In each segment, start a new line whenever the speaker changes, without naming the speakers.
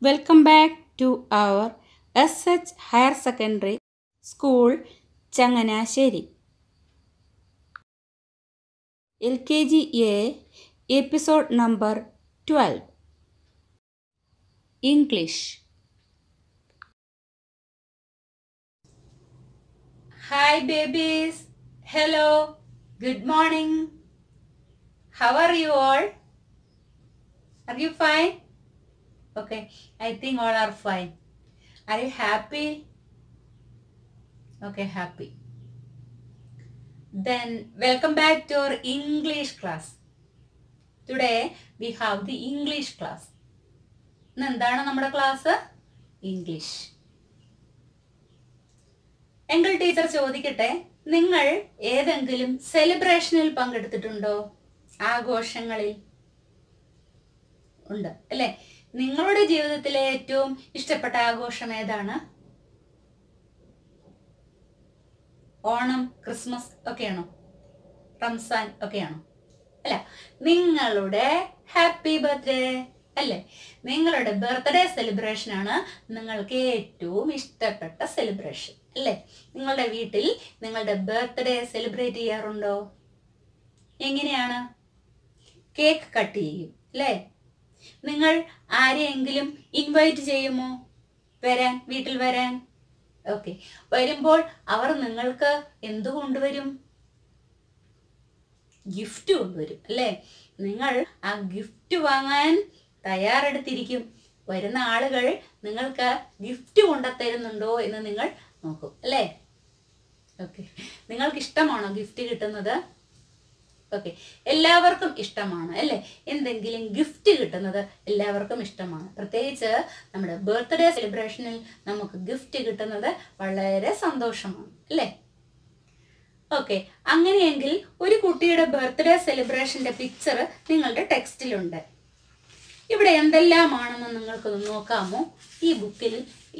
Welcome back to our SH Higher Secondary School, Changanasheri. LKG Episode Number 12. English. Hi babies. Hello. Good morning. How are you all? Are you fine? Okay, I think all are fine. Are you happy? Okay, happy. Then, welcome back to our English class. Today, we have the English class. എന്താണ് നമ്മുടെ class English എങ്കിൽ teacher ചോദിക്കട്ടെ നിങ്ങൾ ഏതെങ്കിലും സെലിബ്രേഷനിൽ പങ്കെടുത്തിട്ടുണ്ടോ ആഘോഷങ്ങളിൽ ഉണ്ട് അല്ലേ നിങ്ങളുടെ ജീവിതത്തിലെ ഏറ്റവും ഇഷ്ടപ്പെട്ട ആഘോഷം ഏതാണ് ഓണം ക്രിസ്മസ് ഒക്കെയാണോ റംസാൻ ഒക്കെയാണോ അല്ല നിങ്ങളുടെ ഹാപ്പി ബർത്ത്ഡേ അല്ലേ നിങ്ങളുടെ ബർത്ത്ഡേ സെലിബ്രേഷൻ ആണ് നിങ്ങൾക്ക് ഏറ്റവും ഇഷ്ടപ്പെട്ട സെലിബ്രേഷൻ അല്ലേ നിങ്ങളുടെ വീട്ടിൽ നിങ്ങളുടെ ബർത്ത്ഡേ സെലിബ്രേറ്റ് ചെയ്യാറുണ്ടോ എങ്ങനെയാണ് കേക്ക് കട്ട് ചെയ്യും അല്ലേ നിങ്ങൾ ആരെയെങ്കിലും ഇൻവൈറ്റ് ചെയ്യുമോ വരാൻ വീട്ടിൽ വരാൻ ഓക്കെ വരുമ്പോൾ അവർ നിങ്ങൾക്ക് എന്തു കൊണ്ടുവരും ഗിഫ്റ്റ് കൊണ്ടുവരും അല്ലേ നിങ്ങൾ ആ ഗിഫ്റ്റ് വാങ്ങാൻ തയ്യാറെടുത്തിരിക്കും വരുന്ന ആളുകൾ നിങ്ങൾക്ക് ഗിഫ്റ്റ് കൊണ്ടുത്തരുന്നുണ്ടോ എന്ന് നിങ്ങൾ നോക്കും അല്ലേ ഓക്കെ നിങ്ങൾക്ക് ഇഷ്ടമാണോ ഗിഫ്റ്റ് കിട്ടുന്നത് ഓക്കെ എല്ലാവർക്കും ഇഷ്ടമാണ് അല്ലേ എന്തെങ്കിലും ഗിഫ്റ്റ് കിട്ടുന്നത് എല്ലാവർക്കും ഇഷ്ടമാണ് പ്രത്യേകിച്ച് നമ്മുടെ ബർത്ത്ഡേ സെലിബ്രേഷനിൽ നമുക്ക് ഗിഫ്റ്റ് കിട്ടുന്നത് വളരെ സന്തോഷമാണ് അല്ലേ ഓക്കെ അങ്ങനെയെങ്കിൽ ഒരു കുട്ടിയുടെ ബർത്ത്ഡേ സെലിബ്രേഷന്റെ പിക്ചർ നിങ്ങളുടെ ടെക്സ്റ്റിലുണ്ട് ഇവിടെ എന്തെല്ലാമാണെന്ന് നിങ്ങൾക്കൊന്ന് നോക്കാമോ ഈ ബുക്കിൽ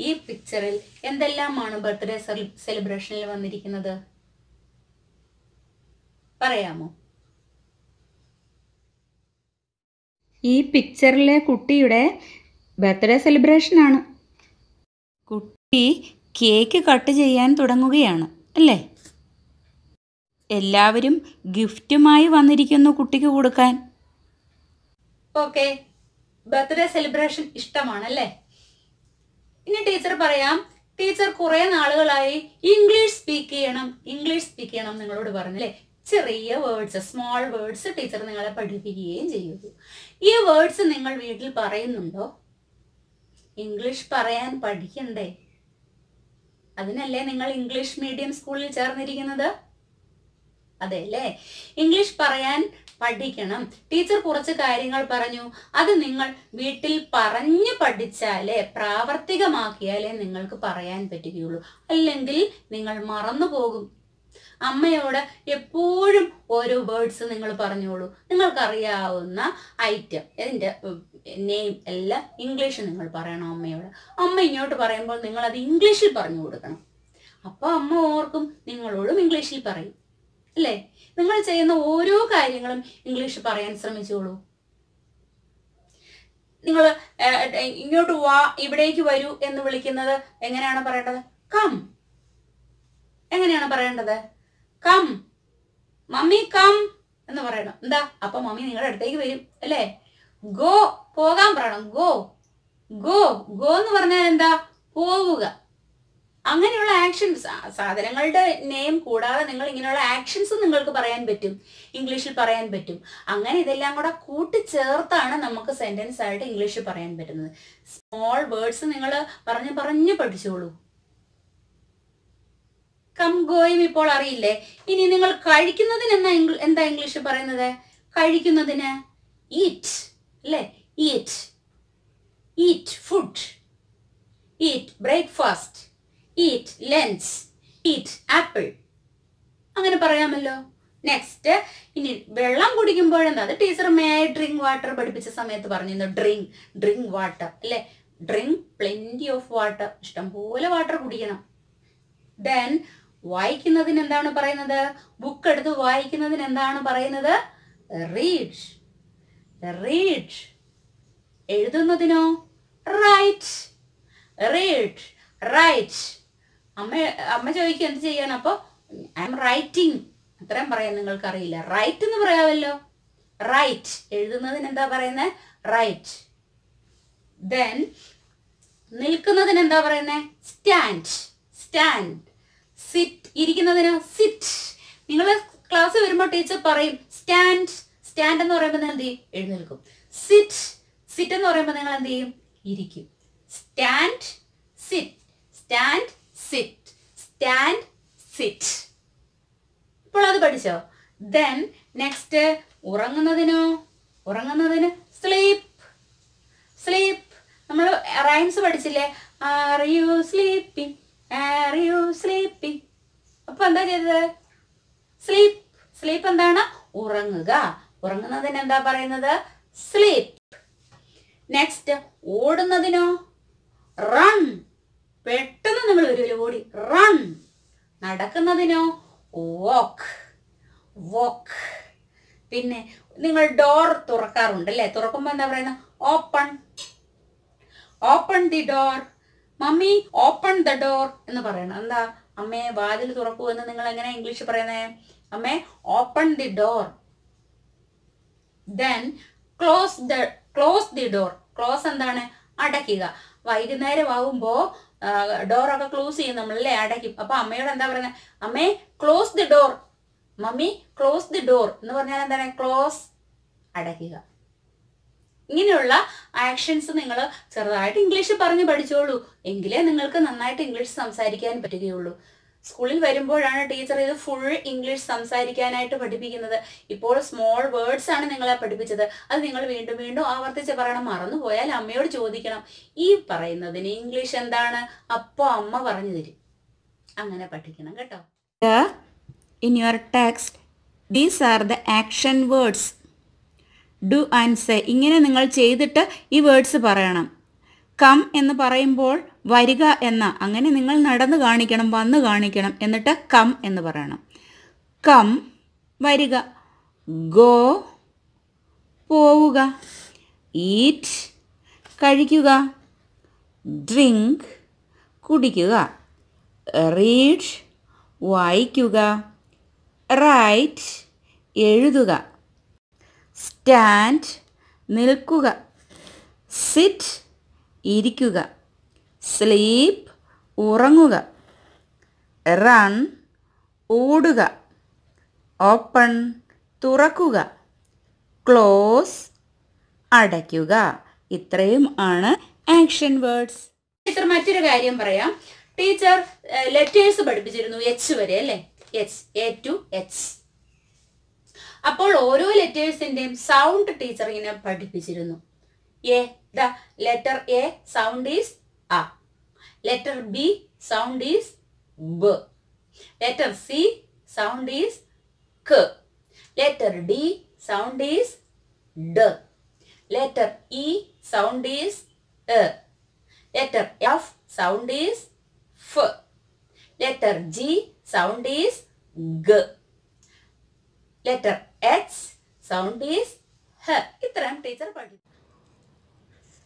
ഈ പിക്ചറിൽ എന്തെല്ലാമാണ് ബർത്ത്ഡേ സെലിബ്രേഷനിൽ വന്നിരിക്കുന്നത് പറയാമോ ഈ പിക്ചറിലെ കുട്ടിയുടെ ബർത്ത്ഡേ സെലിബ്രേഷനാണ് കുട്ടി കേക്ക് കട്ട് ചെയ്യാൻ തുടങ്ങുകയാണ് അല്ലേ എല്ലാവരും ഗിഫ്റ്റുമായി വന്നിരിക്കുന്നു കുട്ടിക്ക് കൊടുക്കാൻ ഓക്കെ ബർത്ത്ഡേ സെലിബ്രേഷൻ ഇഷ്ടമാണല്ലേ ഇനി ടീച്ചർ പറയാം ടീച്ചർ കുറേ നാളുകളായി ഇംഗ്ലീഷ് സ്പീക്ക് ചെയ്യണം ഇംഗ്ലീഷ് സ്പീക്ക് ചെയ്യണം നിങ്ങളോട് പറഞ്ഞല്ലേ ചെറിയ വേർഡ്സ് സ്മോൾ വേർഡ്സ് ടീച്ചർ നിങ്ങളെ പഠിപ്പിക്കുകയും ചെയ്യുള്ളൂ ഈ വേർഡ്സ് നിങ്ങൾ വീട്ടിൽ പറയുന്നുണ്ടോ ഇംഗ്ലീഷ് പറയാൻ പഠിക്കണ്ടേ അതിനല്ലേ നിങ്ങൾ ഇംഗ്ലീഷ് മീഡിയം സ്കൂളിൽ ചേർന്നിരിക്കുന്നത് അതെ അല്ലേ ഇംഗ്ലീഷ് പറയാൻ പഠിക്കണം ടീച്ചർ കുറച്ച് കാര്യങ്ങൾ പറഞ്ഞു അത് നിങ്ങൾ വീട്ടിൽ പറഞ്ഞു പഠിച്ചാലേ പ്രാവർത്തികമാക്കിയാലേ നിങ്ങൾക്ക് പറയാൻ പറ്റുകയുള്ളൂ അല്ലെങ്കിൽ നിങ്ങൾ മറന്നു പോകും അമ്മയോട് എപ്പോഴും ഓരോ വേർഡ്സ് നിങ്ങൾ പറഞ്ഞോളൂ നിങ്ങൾക്കറിയാവുന്ന ഐറ്റം ഇതിൻ്റെ നെയിം എല്ലാം ഇംഗ്ലീഷിൽ നിങ്ങൾ പറയണം അമ്മയോട് അമ്മ ഇങ്ങോട്ട് പറയുമ്പോൾ നിങ്ങൾ അത് ഇംഗ്ലീഷിൽ പറഞ്ഞു കൊടുക്കണം അപ്പോൾ അമ്മ ഓർക്കും നിങ്ങളോടും ഇംഗ്ലീഷിൽ പറയും അല്ലേ നിങ്ങൾ ചെയ്യുന്ന ഓരോ കാര്യങ്ങളും ഇംഗ്ലീഷ് പറയാൻ ശ്രമിച്ചോളൂ നിങ്ങൾ ഇങ്ങോട്ട് വാ ഇവിടേക്ക് വരൂ എന്ന് വിളിക്കുന്നത് എങ്ങനെയാണ് പറയേണ്ടത് കം എങ്ങനെയാണ് പറയേണ്ടത് കം മമ്മി കം എന്ന് പറയണം എന്താ അപ്പൊ മമ്മി നിങ്ങളുടെ അടുത്തേക്ക് വരും അല്ലേ ഗോ പോകാൻ പറയണം ഗോ ഗോ ഗോ എന്ന് പറഞ്ഞാൽ എന്താ പോവുക അങ്ങനെയുള്ള ആക്ഷൻസ് സാധനങ്ങളുടെ നെയിം കൂടാതെ നിങ്ങൾ ഇങ്ങനെയുള്ള ആക്ഷൻസ് നിങ്ങൾക്ക് പറയാൻ പറ്റും ഇംഗ്ലീഷിൽ പറയാൻ പറ്റും അങ്ങനെ ഇതെല്ലാം കൂടെ കൂട്ടിച്ചേർത്താണ് നമുക്ക് സെന്റൻസ് ആയിട്ട് ഇംഗ്ലീഷിൽ പറയാൻ പറ്റുന്നത് സ്മോൾ വേർഡ്സ് നിങ്ങൾ പറഞ്ഞ് പറഞ്ഞ് പഠിച്ചോളൂ കംഗോയും ഇപ്പോൾ അറിയില്ലേ ഇനി നിങ്ങൾ കഴിക്കുന്നതിന് എന്നാ എന്താ ഇംഗ്ലീഷിൽ പറയുന്നത് കഴിക്കുന്നതിന് ഈറ്റ് അല്ലേ eat eat food eat breakfast eat lunch eat apple അങ്ങനെ പറയാമല്ലോ നെക്സ്റ്റ് ഇനി വെള്ളം കുടിക്കുമ്പോഴെന്താ അത് teacher may I drink water പഠിപ്പിച്ച സമയത്ത് പറഞ്ഞിരുന്നു ഡ്രിങ്ക് ഡ്രിങ്ക് വാട്ടർ അല്ലേ ഡ്രിങ്ക് പ്ലെന്റി ഓഫ് വാട്ടർ ഇഷ്ടംപോലെ വാട്ടർ കുടിക്കണം ദെൻ വായിക്കുന്നതിന് എന്താണ് പറയുന്നത് ബുക്ക് എടുത്ത് വായിക്കുന്നതിന് എന്താണ് പറയുന്നത് റീഡ് റീഡ് എഴുതുന്നതിനോ റൈറ്റ് റീഡ് റൈറ്റ് അമ്മ അമ്മ ചോദിക്കുക എന്ത് ചെയ്യാൻ അപ്പോൾ ഐ എം റൈറ്റിംഗ് അത്രയും പറയാൻ നിങ്ങൾക്ക് അറിയില്ല റൈറ്റ് എന്ന് പറയാമല്ലോ റൈറ്റ് എഴുതുന്നതിന് എന്താ പറയുന്നത് റൈറ്റ് ദെൻ നിൽക്കുന്നതിന് എന്താ പറയുന്നത് സ്റ്റാൻഡ് സ്റ്റാൻഡ് സിറ്റ് ഇരിക്കുന്നതിന് സിറ്റ് നിങ്ങൾ ക്ലാസ് വരുമ്പോൾ ടീച്ചർ പറയും സ്റ്റാൻഡ് സ്റ്റാൻഡ് എന്ന് പറയുമ്പോൾ നിങ്ങൾ എന്ത് ചെയ്യും എഴുന്നേൽക്കും സിറ്റ് സിറ്റ് എന്ന് പറയുമ്പോൾ നിങ്ങൾ എന്ത് ചെയ്യും ഇരിക്കും stand sit stand sit stand sit ഇപ്പോൾ അത് പഠിച്ചോ ദെൻ നെക്സ്റ്റ് ഉറങ്ങുന്നതിനോ ഉറങ്ങുന്നതിന് സ്ലീപ്പ് സ്ലീപ്പ് നമ്മൾ റൈംസ് പഠിച്ചില്ലേ are you sleeping are you sleepy അപ്പൊ എന്താ ചെയ്തത് സ്ലീപ്പ് സ്ലീപ്പ് എന്താണ് ഉറങ്ങുക ഉറങ്ങുന്നതിന് എന്താ പറയുന്നത് സ്ലീപ്പ് നെക്സ്റ്റ് ഓടുന്നതിനോ റൺ പെട്ടെന്ന് നമ്മൾ ഒരു ഓടി റൺ നടക്കുന്നതിനോ വോക്ക് വോക്ക് പിന്നെ നിങ്ങൾ ഡോർ തുറക്കാറുണ്ട് അല്ലേ തുറക്കുമ്പോൾ എന്താ പറയുന്നത് open open the door mummy open the door എന്ന് പറയണം എന്താ അമ്മേ വാതിൽ തുറക്കൂ എന്ന് നിങ്ങൾ എങ്ങനെ ഇംഗ്ലീഷ് പറയുന്നേ അമ്മേ open the door then close the close the door close എന്താണ് അടയ്ക്കുക വൈകുന്നേരം ആവുമ്പോ ഡോറൊക്കെ ക്ലോസ് ചെയ്യും അല്ലേ അടയ്ക്കും അപ്പൊ അമ്മയോട് എന്താ പറയുന്നത് അമ്മേ close the door mummy close the door എന്ന് പറഞ്ഞാൽ എന്താണ് ക്ലോസ് അടയ്ക്കുക ഇങ്ങനെയുള്ള ആക്ഷൻസ് നിങ്ങൾ ചെറുതായിട്ട് ഇംഗ്ലീഷ് പറഞ്ഞ് പഠിച്ചോളൂ എങ്കിലേ നിങ്ങൾക്ക് നന്നായിട്ട് ഇംഗ്ലീഷ് സംസാരിക്കാൻ പറ്റുകയുള്ളൂ സ്കൂളിൽ വരുമ്പോഴാണ് ടീച്ചർ ഇത് ഫുൾ ഇംഗ്ലീഷ് സംസാരിക്കാനായിട്ട് പഠിപ്പിക്കുന്നത് ഇപ്പോൾ സ്മോൾ വേർഡ്സ് ആണ് നിങ്ങളെ പഠിപ്പിച്ചത് അത് നിങ്ങൾ വീണ്ടും വീണ്ടും ആവർത്തിച്ച് പറയണം മറന്നുപോയാൽ അമ്മയോട് ചോദിക്കണം ഈ പറയുന്നതിന് ഇംഗ്ലീഷ് എന്താണ് അപ്പോൾ അമ്മ പറഞ്ഞു തരും അങ്ങനെ പഠിക്കണം കേട്ടോ in your text these are the action words do and say ഇങ്ങനെ നിങ്ങൾ ചെയ്തിട്ട് ഈ വേർഡ്സ് പറയണം കം എന്ന് പറയുമ്പോൾ വരിക എന്ന അങ്ങനെ നിങ്ങൾ നടന്ന് കാണിക്കണം വന്ന് കാണിക്കണം എന്നിട്ട് കം എന്ന് പറയണം കം വരിക ഗോ പോവുക ഈറ്റ് കഴിക്കുക ഡ്രിങ്ക് കുടിക്കുക റീഡ് വായിക്കുക റൈറ്റ് എഴുതുക സ്റ്റാൻഡ് നിൽക്കുക സിറ്റ് ഇരിക്കുക സ്ലീപ്പ് ഉറങ്ങുക റൺ ഓടുക ഓപ്പൺ തുറക്കുക ക്ലോസ് അടയ്ക്കുക ഇത്രയും ആണ് ആക്ഷൻ വേർഡ്സ് ടീച്ചർ മറ്റൊരു കാര്യം പറയാം ടീച്ചർ ലെറ്റേഴ്സ് പഠിപ്പിച്ചിരുന്നു എച്ച് വരെ അല്ലേ എച്ച് എ ടു എച്ച് അപ്പോൾ ഓരോ ലെറ്റേഴ്സിന്റെയും സൗണ്ട് ടീച്ചർ ഇങ്ങനെ പഠിപ്പിച്ചിരുന്നു A the letter A sound is അ ലെറ്റർ ബി സൗണ്ട് ഈസ് ബ ലെറ്റർ സി സൗണ്ട് ഈസ് ക ലെറ്റർ ഡി സൗണ്ട് ഈസ് ഡ ലെറ്റർ ഇ സൗണ്ട് ഈസ് എ ലെറ്റർ എഫ് സൗണ്ട് ഈസ് ഫ ലെറ്റർ ജി സൗണ്ട് ഈസ് ഗ letter X sound is H. Itaram teacher padhi.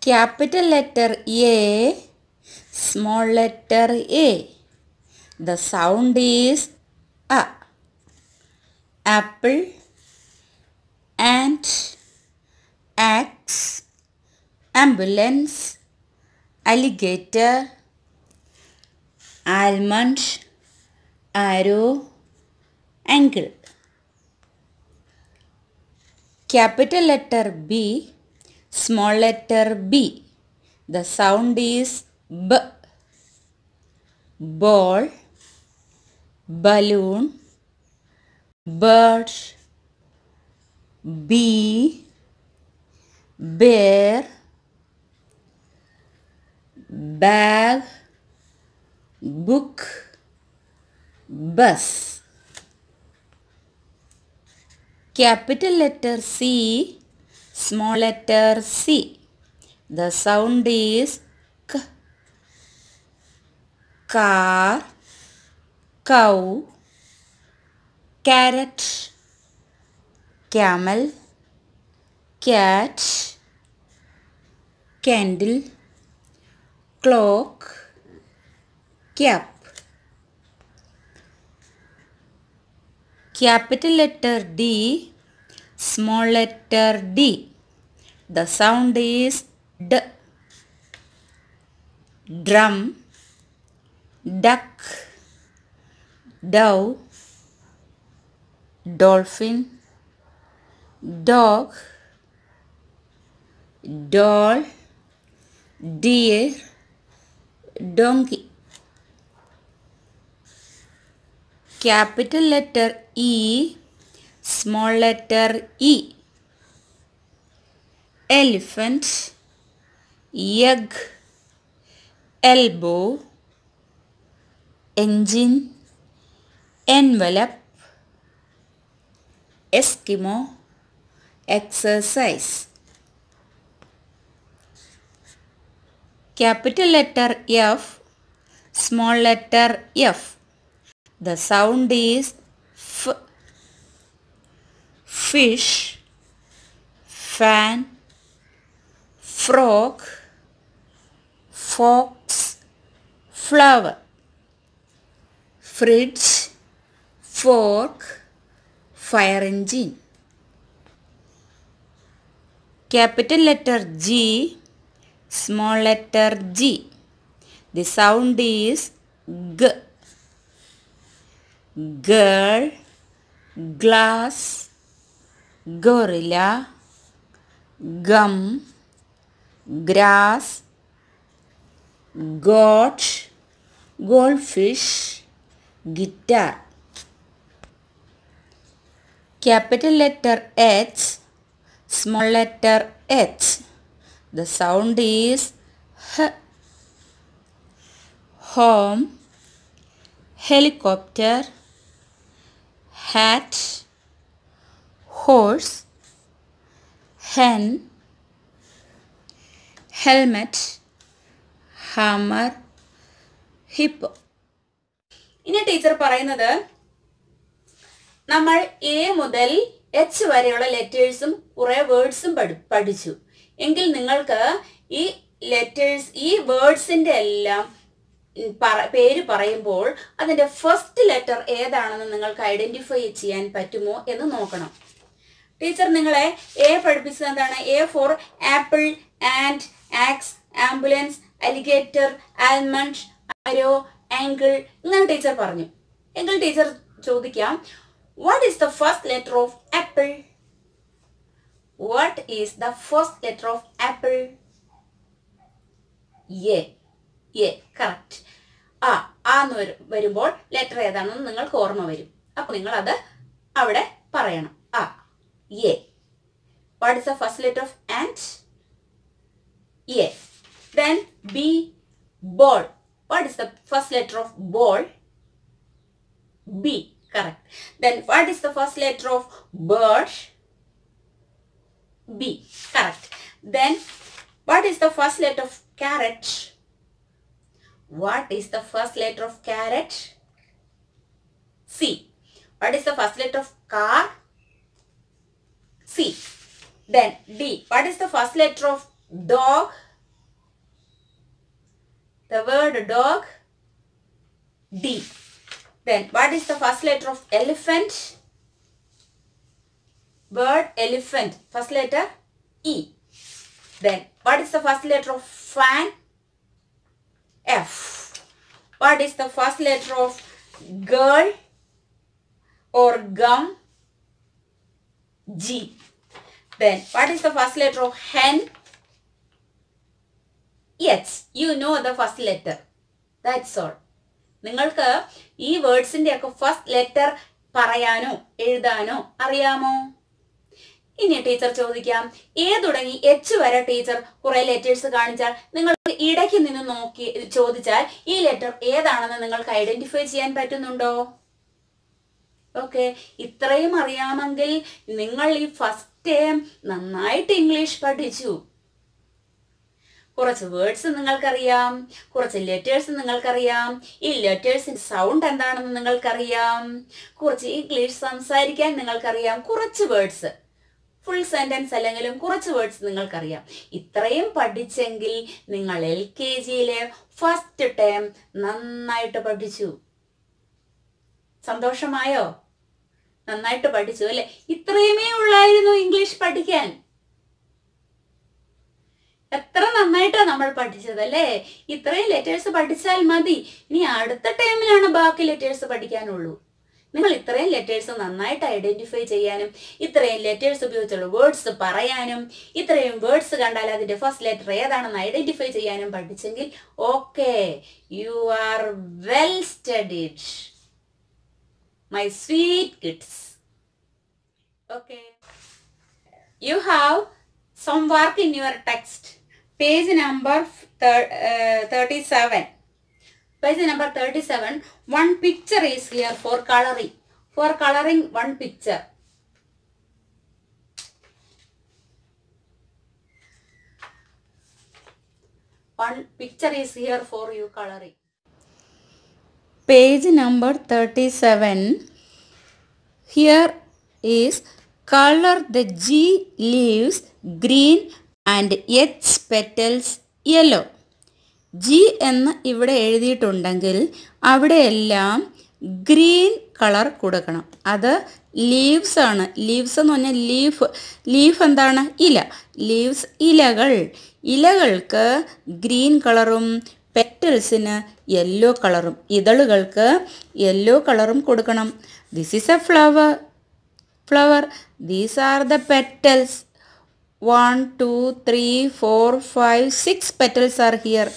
Capital letter A, small letter A. The sound is A. Apple, ant, axe, ambulance, alligator, almond, arrow, angle. Capital letter B, small letter b. The sound is b. Ball, balloon, bird, bee, bear, bag, book, bus. Capital letter C, small letter C. The sound is K. Car, cow, carrot, camel, cat, candle, clock, cap. Capital letter D, small letter d. The sound is d. Drum, duck, dove, dolphin, dog, doll, deer, donkey. capital letter E, small letter e. Elephant, egg, elbow, engine, envelope, Eskimo, exercise. Capital letter F, small letter f. The sound is f, fish, fan, frog, fox, flower, fridge, fork, fire engine. Capital letter G, small letter g. The sound is g girl, glass, gorilla, gum, grass, goat, goldfish, guitar. Capital letter H, small letter h. The sound is h. Home, helicopter, hat horse hen helmet hammer hip ഇനി teacher പറയുന്നത് നമ്മൾ A മുതൽ H വരെയുള്ള ലെറ്റേഴ്സും കുറേ വേർഡ്സും പഠിച്ചു എങ്കിൽ നിങ്ങൾക്ക് ഈ ലെറ്റേഴ്സ് ഈ വേർഡ്സിന്റെ എല്ലാം പേര് പറയുമ്പോൾ അതിൻ്റെ ഫസ്റ്റ് ലെറ്റർ ഏതാണെന്ന് നിങ്ങൾക്ക് ഐഡൻറ്റിഫൈ ചെയ്യാൻ പറ്റുമോ എന്ന് നോക്കണം ടീച്ചർ നിങ്ങളെ എ പഠിപ്പിച്ചത് എന്താണ് A for apple and axe ambulance alligator almond arrow angle ഇങ്ങനെ ടീച്ചർ പറഞ്ഞു എങ്കിൽ ടീച്ചർ ചോദിക്കാം what is the first letter of apple what is the first letter of apple A A correct ആ ആ എന്ന് വരുമ്പോൾ ലെറ്റർ ഏതാണെന്ന് നിങ്ങൾക്ക് ഓർമ്മ വരും അപ്പൊ നിങ്ങൾ അത് അവിടെ പറയണം ആ A what is the first letter of and A then B ball what is the first letter of ball B correct then what is the first letter of bird B correct then what is the first letter of carrot What is the first letter of carrot? C. What is the first letter of car? C. Then D. What is the first letter of dog? The word dog. D. Then what is the first letter of elephant? Bird, elephant. First letter E. Then what is the first letter of fan? F. What is the first letter of girl or gum? G. Then what is the first letter of hen? Yes, you know the first letter. That's all. നിങ്ങൾക്ക് ഈ വേർഡ്സിൻ്റെ ഒക്കെ first letter പറയാനോ എഴുതാനോ അറിയാമോ ഇനി teacher ചോദിക്കാം A തുടങ്ങി H വരെ ടീച്ചർ കുറെ ലെറ്റേഴ്സ് കാണിച്ചാൽ നിങ്ങൾ ഇടയ്ക്ക് നിന്ന് നോക്കി ചോദിച്ചാൽ ഈ ലെറ്റർ ഏതാണെന്ന് നിങ്ങൾക്ക് ഐഡന്റിഫൈ ചെയ്യാൻ പറ്റുന്നുണ്ടോ ഓക്കെ ഇത്രയും അറിയാമെങ്കിൽ നിങ്ങൾ ഈ ഫസ്റ്റ് ടൈം നന്നായിട്ട് ഇംഗ്ലീഷ് പഠിച്ചു കുറച്ച് വേർഡ്സ് നിങ്ങൾക്കറിയാം കുറച്ച് ലെറ്റേഴ്സ് നിങ്ങൾക്കറിയാം ഈ ലെറ്റേഴ്സിന്റെ സൗണ്ട് എന്താണെന്ന് നിങ്ങൾക്കറിയാം കുറച്ച് ഇംഗ്ലീഷ് സംസാരിക്കാൻ നിങ്ങൾക്കറിയാം കുറച്ച് വേർഡ്സ് ഫുൾ സെന്റൻസ് അല്ലെങ്കിലും കുറച്ച് വേർഡ്സ് നിങ്ങൾക്കറിയാം ഇത്രയും പഠിച്ചെങ്കിൽ നിങ്ങൾ എൽ കെ ജിയിലെ ഫസ്റ്റ് ടേം നന്നായിട്ട് പഠിച്ചു സന്തോഷമായോ നന്നായിട്ട് പഠിച്ചു അല്ലെ ഇത്രയുമേ ഉള്ളായിരുന്നു ഇംഗ്ലീഷ് പഠിക്കാൻ എത്ര നന്നായിട്ടാ നമ്മൾ പഠിച്ചത് അല്ലേ ഇത്രയും ലെറ്റേഴ്സ് പഠിച്ചാൽ മതി ഇനി അടുത്ത ടൈമിലാണ് ബാക്കി ലെറ്റേഴ്സ് പഠിക്കാനുള്ളൂ നിങ്ങൾ ഇത്രയും ലെറ്റേഴ്സ് നന്നായിട്ട് ഐഡന്റിഫൈ ചെയ്യാനും ഇത്രയും ലെറ്റേഴ്സ് ഉപയോഗിച്ചുള്ള വേർഡ്സ് പറയാനും ഇത്രയും വേർഡ്സ് കണ്ടാൽ അതിന്റെ ഫസ്റ്റ് ലെറ്റർ ഏതാണെന്ന് ഐഡന്റിഫൈ ചെയ്യാനും പഠിച്ചെങ്കിൽ okay you are well studied my sweet kids okay you have some work in your text page number thirty seven Page number 37. One picture is here for coloring. For coloring one picture. One picture is here for you coloring. Page number 37. Here is color the G leaves green and its petals yellow. G എന്ന് ഇവിടെ എഴുതിയിട്ടുണ്ടെങ്കിൽ അവിടെയെല്ലാം green colour കൊടുക്കണം അത് leaves ആണ് leaves എന്ന് പറഞ്ഞാൽ leaf leaf എന്താണ് ഇല ലീവ്സ് ഇലകൾ ഇലകൾക്ക് ഗ്രീൻ കളറും പെറ്റൽസിന് യെല്ലോ കളറും ഇതളുകൾക്ക് യെല്ലോ കളറും കൊടുക്കണം this is a flower flower these are the petals one two three four five six petals are here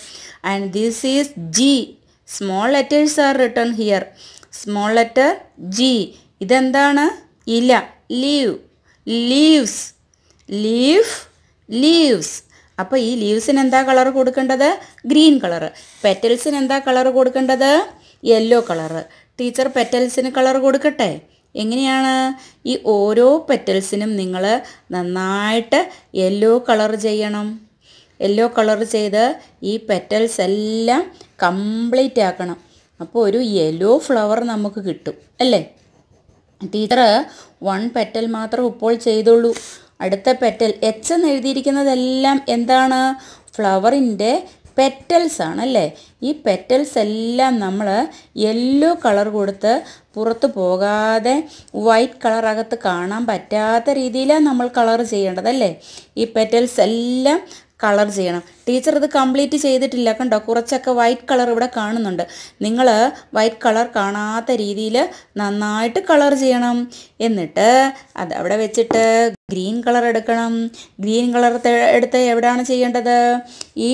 and this is G. Small letters are written here. Small letter G. ഇതെന്താണ് ഇല leave leaves leave leaves അപ്പോൾ ഈ ലീവ്സിന് എന്താ colour കൊടുക്കേണ്ടത് green colour പെറ്റൽസിന് എന്താ colour കൊടുക്കേണ്ടത് yellow colour teacher പെറ്റൽസിന് colour കൊടുക്കട്ടെ എങ്ങനെയാണ് ഈ ഓരോ പെറ്റൽസിനും നിങ്ങൾ നന്നായിട്ട് യെല്ലോ കളർ ചെയ്യണം യെല്ലോ കളർ ചെയ്ത് ഈ പെറ്റൽസ് എല്ലാം കംപ്ലീറ്റ് ആക്കണം അപ്പോൾ ഒരു യെല്ലോ ഫ്ലവർ നമുക്ക് കിട്ടും അല്ലേ ടീച്ചർ വൺ പെറ്റൽ മാത്രം ഇപ്പോൾ ചെയ്തുള്ളൂ അടുത്ത പെറ്റൽ എച്ച് എന്ന് എഴുതിയിരിക്കുന്നതെല്ലാം എന്താണ് ഫ്ലവറിൻ്റെ പെറ്റൽസ് ആണല്ലേ ഈ പെറ്റൽസ് എല്ലാം നമ്മൾ യെല്ലോ കളർ കൊടുത്ത് പുറത്ത് പോകാതെ വൈറ്റ് കളർ അകത്ത് കാണാൻ പറ്റാത്ത രീതിയിലാണ് നമ്മൾ കളർ ചെയ്യേണ്ടതല്ലേ ഈ പെറ്റൽസ് എല്ലാം കളർ ചെയ്യണം ടീച്ചർ ഇത് കംപ്ലീറ്റ് ചെയ്തിട്ടില്ല കണ്ടോ കുറച്ചൊക്കെ വൈറ്റ് കളർ ഇവിടെ കാണുന്നുണ്ട് നിങ്ങൾ വൈറ്റ് കളർ കാണാത്ത രീതിയിൽ നന്നായിട്ട് കളർ ചെയ്യണം എന്നിട്ട് അത് അവിടെ വെച്ചിട്ട് ഗ്രീൻ കളർ എടുക്കണം ഗ്രീൻ കളർ എടുത്ത് എവിടെയാണ് ചെയ്യേണ്ടത് ഈ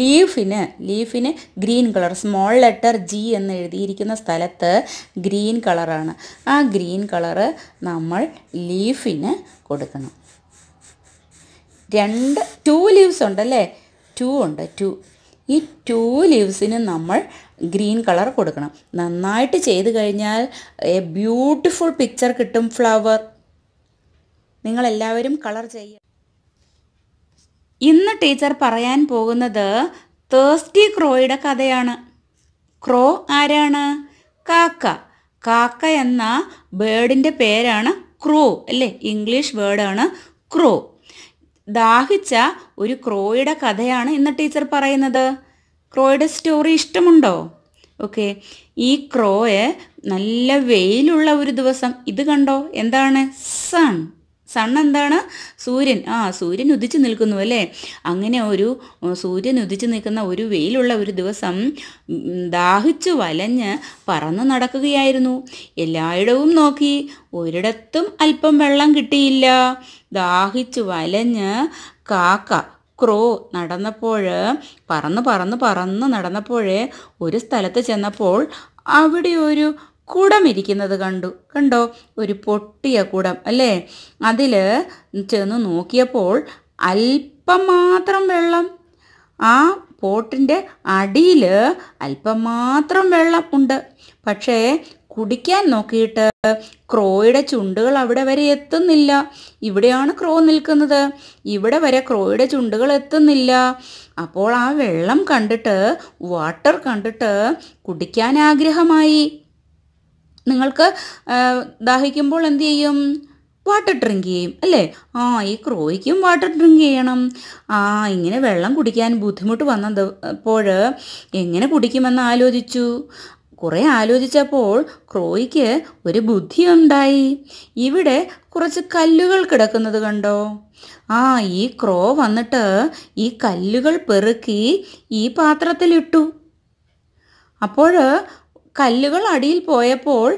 ലീഫിന് ലീഫിന് green colour small letter G എന്ന് എഴുതിയിരിക്കുന്ന സ്ഥലത്ത് ഗ്രീൻ കളറാണ് ആ ഗ്രീൻ കളറ് നമ്മൾ ലീഫിന് കൊടുക്കണം രണ്ട് ടു ലീവ്സ് ഉണ്ടല്ലേ ടു ഉണ്ട് ടു ഈ ടു ലീവ്സിന് നമ്മൾ ഗ്രീൻ കളർ കൊടുക്കണം നന്നായിട്ട് ചെയ്ത് കഴിഞ്ഞാൽ എ ബ്യൂട്ടിഫുൾ പിക്ചർ കിട്ടും ഫ്ലവർ നിങ്ങളെല്ലാവരും കളർ ചെയ്യുക ഇന്ന് ടീച്ചർ പറയാൻ പോകുന്നത് തേഴ്സ്റ്റി ക്രോയുടെ കഥയാണ് ക്രോ ആരാണ് കാക്ക കാക്ക എന്ന ബേഡിൻ്റെ പേരാണ് ക്രോ അല്ലേ ഇംഗ്ലീഷ് വേർഡാണ് ക്രോ ദാഹിച്ച ഒരു ക്രോയുടെ കഥയാണ് ഇന്ന് ടീച്ചർ പറയുന്നത് ക്രോയുടെ സ്റ്റോറി ഇഷ്ടമുണ്ടോ ഓക്കെ ഈ ക്രോയെ നല്ല വെയിലുള്ള ഒരു ദിവസം ഇത് കണ്ടോ എന്താണ് സൺ സൺ എന്താണ് സൂര്യൻ ആ സൂര്യൻ ഉദിച്ചു നിൽക്കുന്നു അല്ലേ അങ്ങനെ ഒരു സൂര്യൻ ഉദിച്ചു നിൽക്കുന്ന ഒരു വെയിലുള്ള ഒരു ദിവസം ദാഹിച്ചു വലഞ്ഞ് പറന്നു നടക്കുകയായിരുന്നു എല്ലായിടവും നോക്കി ഒരിടത്തും അല്പം വെള്ളം കിട്ടിയില്ല ദാഹിച്ചു വലഞ്ഞ് കാക്ക ക്രോ നടന്നപ്പോൾ പറന്ന് പറന്ന് പറന്ന് നടന്നപ്പോഴേ ഒരു സ്ഥലത്ത് ചെന്നപ്പോൾ അവിടെ ഒരു ഇരിക്കുന്നത് കണ്ടു കണ്ടോ ഒരു പൊട്ടിയ കുടം അല്ലേ അതിൽ ചെന്ന് നോക്കിയപ്പോൾ അല്പം മാത്രം വെള്ളം ആ പോട്ടിൻ്റെ അടിയിൽ അല്പം മാത്രം വെള്ളം ഉണ്ട് പക്ഷേ കുടിക്കാൻ നോക്കിയിട്ട് ക്രോയുടെ ചുണ്ടുകൾ അവിടെ വരെ എത്തുന്നില്ല ഇവിടെയാണ് ക്രോ നിൽക്കുന്നത് ഇവിടെ വരെ ക്രോയുടെ ചുണ്ടുകൾ എത്തുന്നില്ല അപ്പോൾ ആ വെള്ളം കണ്ടിട്ട് വാട്ടർ കണ്ടിട്ട് കുടിക്കാൻ ആഗ്രഹമായി നിങ്ങൾക്ക് ദാഹിക്കുമ്പോൾ എന്ത് ചെയ്യും വാട്ടർ ഡ്രിങ്ക് ചെയ്യും അല്ലേ ആ ഈ ക്രോയ്ക്കും വാട്ടർ ഡ്രിങ്ക് ചെയ്യണം ആ ഇങ്ങനെ വെള്ളം കുടിക്കാൻ ബുദ്ധിമുട്ട് വന്നപ്പോൾ എങ്ങനെ കുടിക്കുമെന്ന് ആലോചിച്ചു കുറേ ആലോചിച്ചപ്പോൾ ക്രോയ്ക്ക് ഒരു ബുദ്ധിയുണ്ടായി ഇവിടെ കുറച്ച് കല്ലുകൾ കിടക്കുന്നത് കണ്ടോ ആ ഈ ക്രോ വന്നിട്ട് ഈ കല്ലുകൾ പെറുക്കി ഈ പാത്രത്തിലിട്ടു അപ്പോൾ കല്ലുകൾ അടിയിൽ പോയപ്പോൾ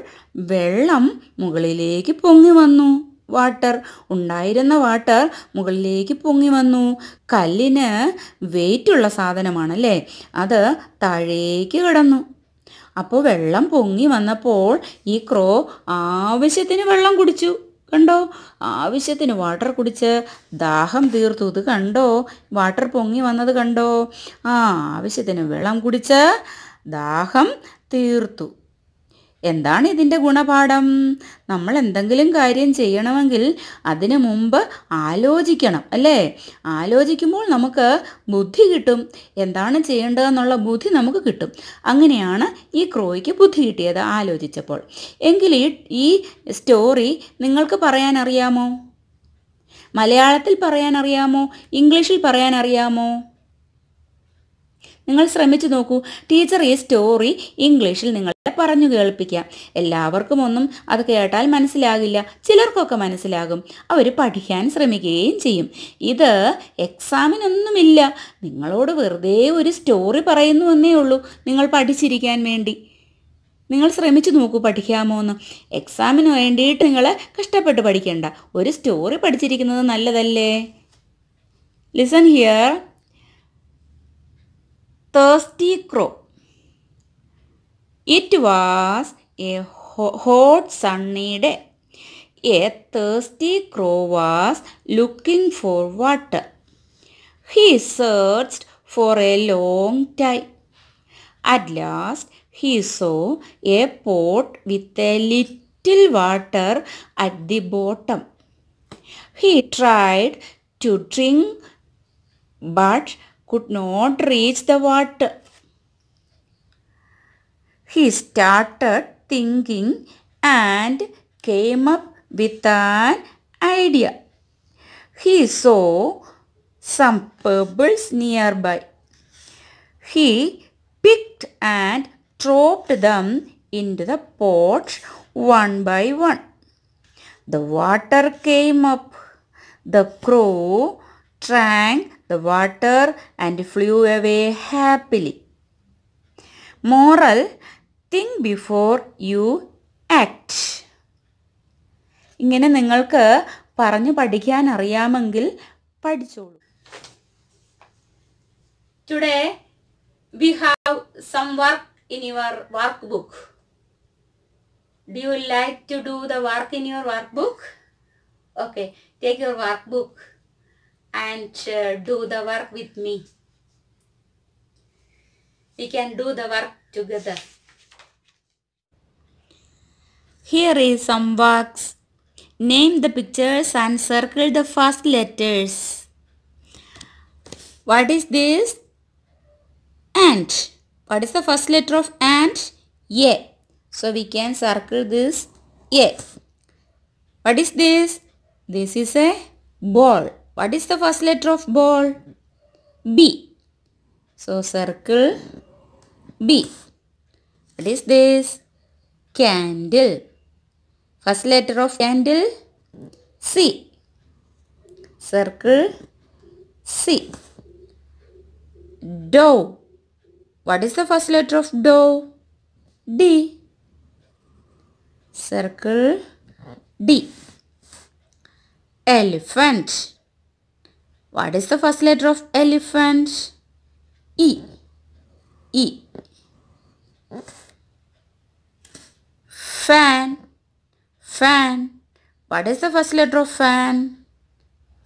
വെള്ളം മുകളിലേക്ക് പൊങ്ങി വന്നു വാട്ടർ ഉണ്ടായിരുന്ന വാട്ടർ മുകളിലേക്ക് പൊങ്ങി വന്നു കല്ലിന് വെയിറ്റുള്ള സാധനമാണല്ലേ അത് താഴേക്ക് കിടന്നു അപ്പോൾ വെള്ളം പൊങ്ങി വന്നപ്പോൾ ഈ ക്രോ ആവശ്യത്തിന് വെള്ളം കുടിച്ചു കണ്ടോ ആവശ്യത്തിന് വാട്ടർ കുടിച്ച് ദാഹം തീർത്തു ഇത് കണ്ടോ വാട്ടർ പൊങ്ങി വന്നത് കണ്ടോ ആ ആവശ്യത്തിന് വെള്ളം കുടിച്ച് ദാഹം തീർത്തു എന്താണ് ഇതിൻ്റെ ഗുണപാഠം നമ്മൾ എന്തെങ്കിലും കാര്യം ചെയ്യണമെങ്കിൽ അതിനു മുമ്പ് ആലോചിക്കണം അല്ലേ ആലോചിക്കുമ്പോൾ നമുക്ക് ബുദ്ധി കിട്ടും എന്താണ് ചെയ്യേണ്ടതെന്നുള്ള ബുദ്ധി നമുക്ക് കിട്ടും അങ്ങനെയാണ് ഈ ക്രോയ്ക്ക് ബുദ്ധി കിട്ടിയത് ആലോചിച്ചപ്പോൾ എങ്കിൽ ഈ സ്റ്റോറി നിങ്ങൾക്ക് പറയാൻ അറിയാമോ മലയാളത്തിൽ പറയാൻ അറിയാമോ ഇംഗ്ലീഷിൽ പറയാൻ അറിയാമോ നിങ്ങൾ ശ്രമിച്ചു നോക്കൂ ടീച്ചർ ഈ സ്റ്റോറി ഇംഗ്ലീഷിൽ നിങ്ങളെ പറഞ്ഞു കേൾപ്പിക്കാം എല്ലാവർക്കും ഒന്നും അത് കേട്ടാൽ മനസ്സിലാകില്ല ചിലർക്കൊക്കെ മനസ്സിലാകും അവർ പഠിക്കാൻ ശ്രമിക്കുകയും ചെയ്യും ഇത് എക്സാമിനൊന്നുമില്ല നിങ്ങളോട് വെറുതെ ഒരു സ്റ്റോറി പറയുന്നു എന്നേ ഉള്ളൂ നിങ്ങൾ പഠിച്ചിരിക്കാൻ വേണ്ടി നിങ്ങൾ ശ്രമിച്ചു നോക്കൂ പഠിക്കാമോ എന്ന് എക്സാമിന് വേണ്ടിയിട്ട് നിങ്ങൾ കഷ്ടപ്പെട്ട് പഠിക്കേണ്ട ഒരു സ്റ്റോറി പഠിച്ചിരിക്കുന്നത് നല്ലതല്ലേ listen here thirsty crow. It was a hot sunny day. A thirsty crow was looking for water. He searched for a long time. At last, he saw a pot with a little water at the bottom. He tried to drink, but could not reach the water. He started thinking and came up with an idea. He saw some pebbles nearby. He picked and dropped them into the pot one by one. The water came up. The crow drank the water and flew away happily. Moral, think before you act. ഇങ്ങനെ നിങ്ങൾക്ക് പറഞ്ഞു പഠിക്കാൻ അറിയാമെങ്കിൽ പഠിച്ചോളൂ today we have some work in your workbook do you like to do the work in your workbook okay take your workbook and uh, do the work with me. We can do the work together. Here is some works. Name the pictures and circle the first letters. What is this? Ant. What is the first letter of ant? A. So we can circle this A. What is this? This is a ball. What is the first letter of ball? B. So circle B. What is this? Candle. First letter of candle C. Circle C. Dough. What is the first letter of dough? D. Circle D. Elephant. What is the first letter of elephant? E. E. Fan. Fan. What is the first letter of fan?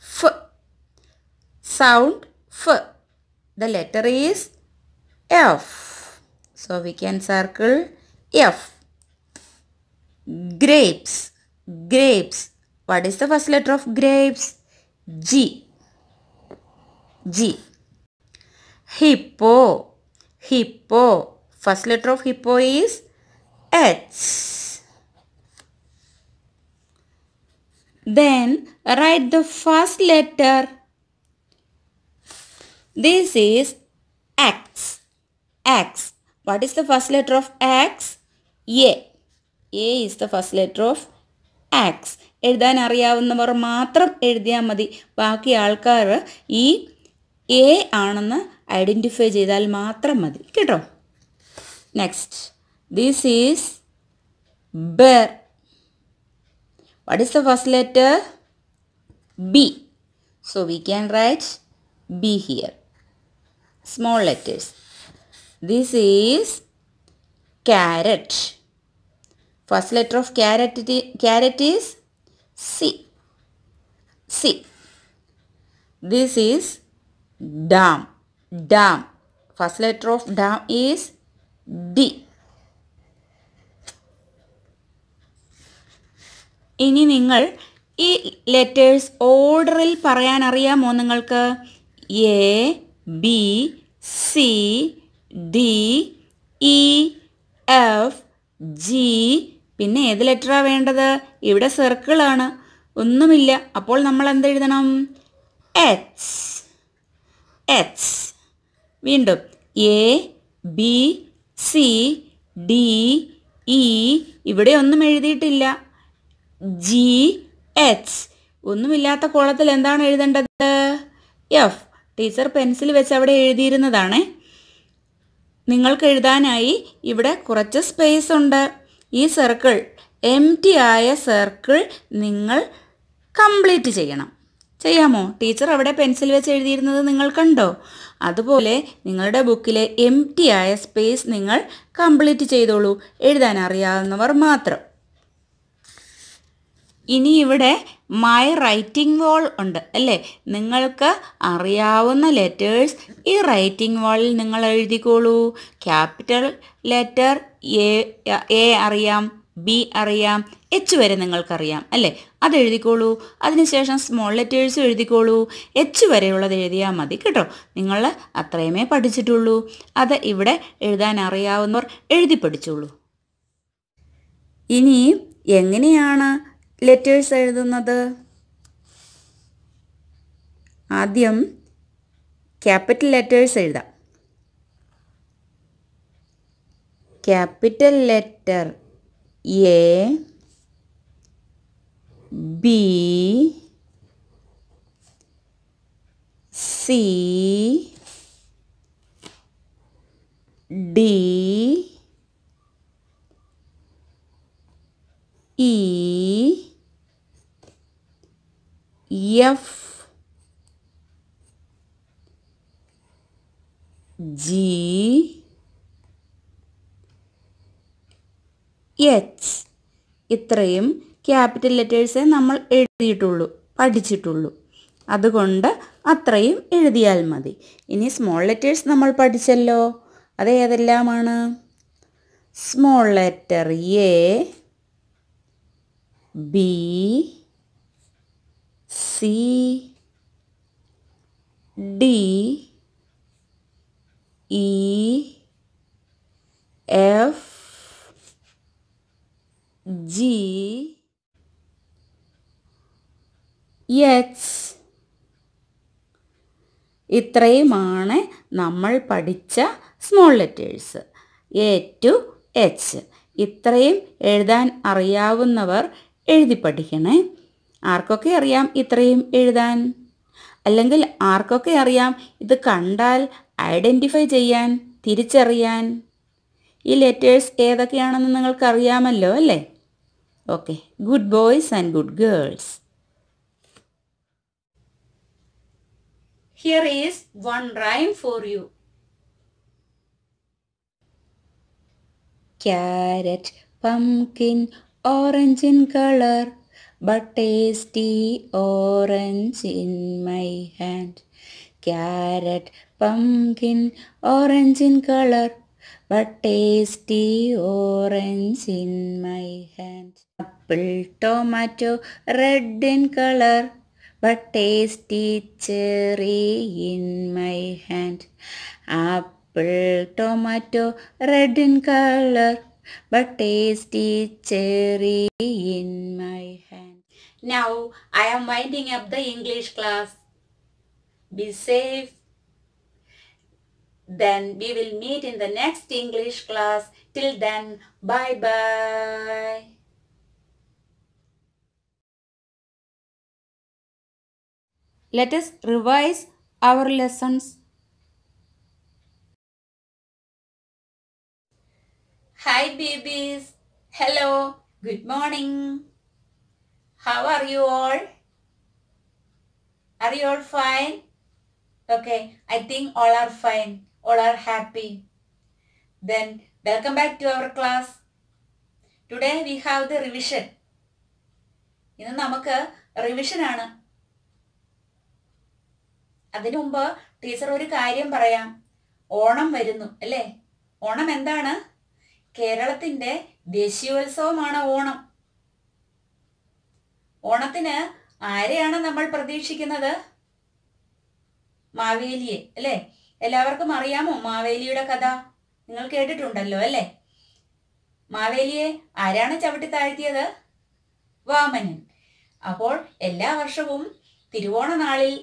F. Sound F. The letter is F. So we can circle F. Grapes. Grapes. What is the first letter of grapes? G. G hippo hippo first letter of hippo is H then write the first letter this is x x what is the first letter of x a a is the first letter of x എഴുതാൻ അറിയാവുന്നവർ മാത്രം എഴുതിയാൽ മതി ബാക്കി ആൾക്കാർ ഈ A ആണെന്ന് identify ചെയ്താൽ മാത്രം മതി കേട്ടോ next this is bear what is the first letter B so we can write B here small letters this is carrot first letter of carrot carrot is C C this is dam dam first letter of dam is d ഇനി നിങ്ങൾ ഈ letters ഓർഡറിൽ പറയാൻ അറിയാമോ നിങ്ങൾക്ക് A B C D E F G പിന്നെ ഏത് ലെറ്ററാണ് വേണ്ടത് ഇവിടെ സർക്കിളാണ് ഒന്നുമില്ല അപ്പോൾ നമ്മൾ എന്തെഴുതണം എച്ച് എക്സ് വീണ്ടും A B C D E ഇവിടെ ഒന്നും എഴുതിയിട്ടില്ല ജി എച്ച് ഒന്നുമില്ലാത്ത കോളത്തിൽ എന്താണ് എഴുതേണ്ടത് എഫ് ടീച്ചർ പെൻസിൽ വെച്ച് അവിടെ എഴുതിയിരുന്നതാണ് നിങ്ങൾക്ക് എഴുതാനായി ഇവിടെ കുറച്ച് സ്പേസ് ഉണ്ട് ഈ സർക്കിൾ എം ആയ സർക്കിൾ നിങ്ങൾ കംപ്ലീറ്റ് ചെയ്യണം ചെയ്യാമോ ടീച്ചർ അവിടെ പെൻസിൽ വെച്ച് എഴുതിയിരുന്നത് നിങ്ങൾ കണ്ടോ അതുപോലെ നിങ്ങളുടെ ബുക്കിലെ എം ടി ആയ സ്പേസ് നിങ്ങൾ കംപ്ലീറ്റ് ചെയ്തോളൂ എഴുതാൻ അറിയാവുന്നവർ മാത്രം ഇനി ഇവിടെ മൈ റൈറ്റിംഗ് വാൾ ഉണ്ട് അല്ലേ നിങ്ങൾക്ക് അറിയാവുന്ന ലെറ്റേഴ്സ് ഈ റൈറ്റിംഗ് വാളിൽ നിങ്ങൾ എഴുതിക്കോളൂ ക്യാപിറ്റൽ ലെറ്റർ എ അറിയാം ബി അറിയാം എച്ച് വരെ നിങ്ങൾക്കറിയാം അല്ലേ അത് എഴുതിക്കോളൂ അതിനുശേഷം സ്മോൾ ലെറ്റേഴ്സ് എഴുതിക്കോളൂ എച്ച് വരെയുള്ളത് എഴുതിയാൽ മതി കേട്ടോ നിങ്ങൾ അത്രയുമേ പഠിച്ചിട്ടുള്ളൂ അത് ഇവിടെ എഴുതാൻ അറിയാവുന്നവർ എഴുതി പഠിച്ചോളൂ ഇനി എങ്ങനെയാണ് ലെറ്റേഴ്സ് എഴുതുന്നത് ആദ്യം ക്യാപിറ്റൽ ലെറ്റേഴ്സ് എഴുതാം capital letter A B C D E F G H ഇത്രയും ക്യാപിറ്റൽ ലെറ്റേഴ്സേ നമ്മൾ എഴുതിയിട്ടുള്ളൂ പഠിച്ചിട്ടുള്ളൂ അതുകൊണ്ട് അത്രയും എഴുതിയാൽ മതി ഇനി സ്മോൾ ലെറ്റേഴ്സ് നമ്മൾ പഠിച്ചല്ലോ അത് ഏതെല്ലാമാണ് small letter A B C D E F G H ഇത്രയുമാണ് നമ്മൾ പഠിച്ച small letters A to H ഇത്രയും എഴുതാൻ അറിയാവുന്നവർ എഴുതി പഠിക്കണേ ആർക്കൊക്കെ അറിയാം ഇത്രയും എഴുതാൻ അല്ലെങ്കിൽ ആർക്കൊക്കെ അറിയാം ഇത് കണ്ടാൽ ഐഡൻറ്റിഫൈ ചെയ്യാൻ തിരിച്ചറിയാൻ ഈ ലെറ്റേഴ്സ് ഏതൊക്കെയാണെന്ന് നിങ്ങൾക്കറിയാമല്ലോ അല്ലേ Okay, good boys and good girls. Here is one rhyme for you. Carrot, pumpkin, orange in color, but tasty orange in my hand. Carrot, pumpkin, orange in color, but tasty orange in my hand apple, tomato, red in color, but tasty cherry in my hand. Apple, tomato, red in color, but tasty cherry in my hand. Now I am winding up the English class. Be safe. Then we will meet in the next English class. Till then, bye-bye. Let us revise our lessons. Hi babies. Hello. Good morning. How are you all? Are you all fine? Okay. I think all are fine. All are happy. Then welcome back to our class. Today we have the revision. ഇന്ന് നമുക്ക് റിവിഷനാണ് അതിനു മുമ്പ് teacher ഒരു കാര്യം പറയാം ഓണം വരുന്നു അല്ലേ ഓണം എന്താണ് കേരളത്തിന്റെ ദേശീയോത്സവമാണ് ഓണം ഓണത്തിന് ആരെയാണ് നമ്മൾ പ്രതീക്ഷിക്കുന്നത് മാവേലിയെ അല്ലേ എല്ലാവർക്കും അറിയാമോ മാവേലിയുടെ കഥ നിങ്ങൾ കേട്ടിട്ടുണ്ടല്ലോ അല്ലേ മാവേലിയെ ആരാണ് ചവിട്ടി താഴ്ത്തിയത് വാമനൻ അപ്പോൾ എല്ലാ വർഷവും തിരുവോണ നാളിൽ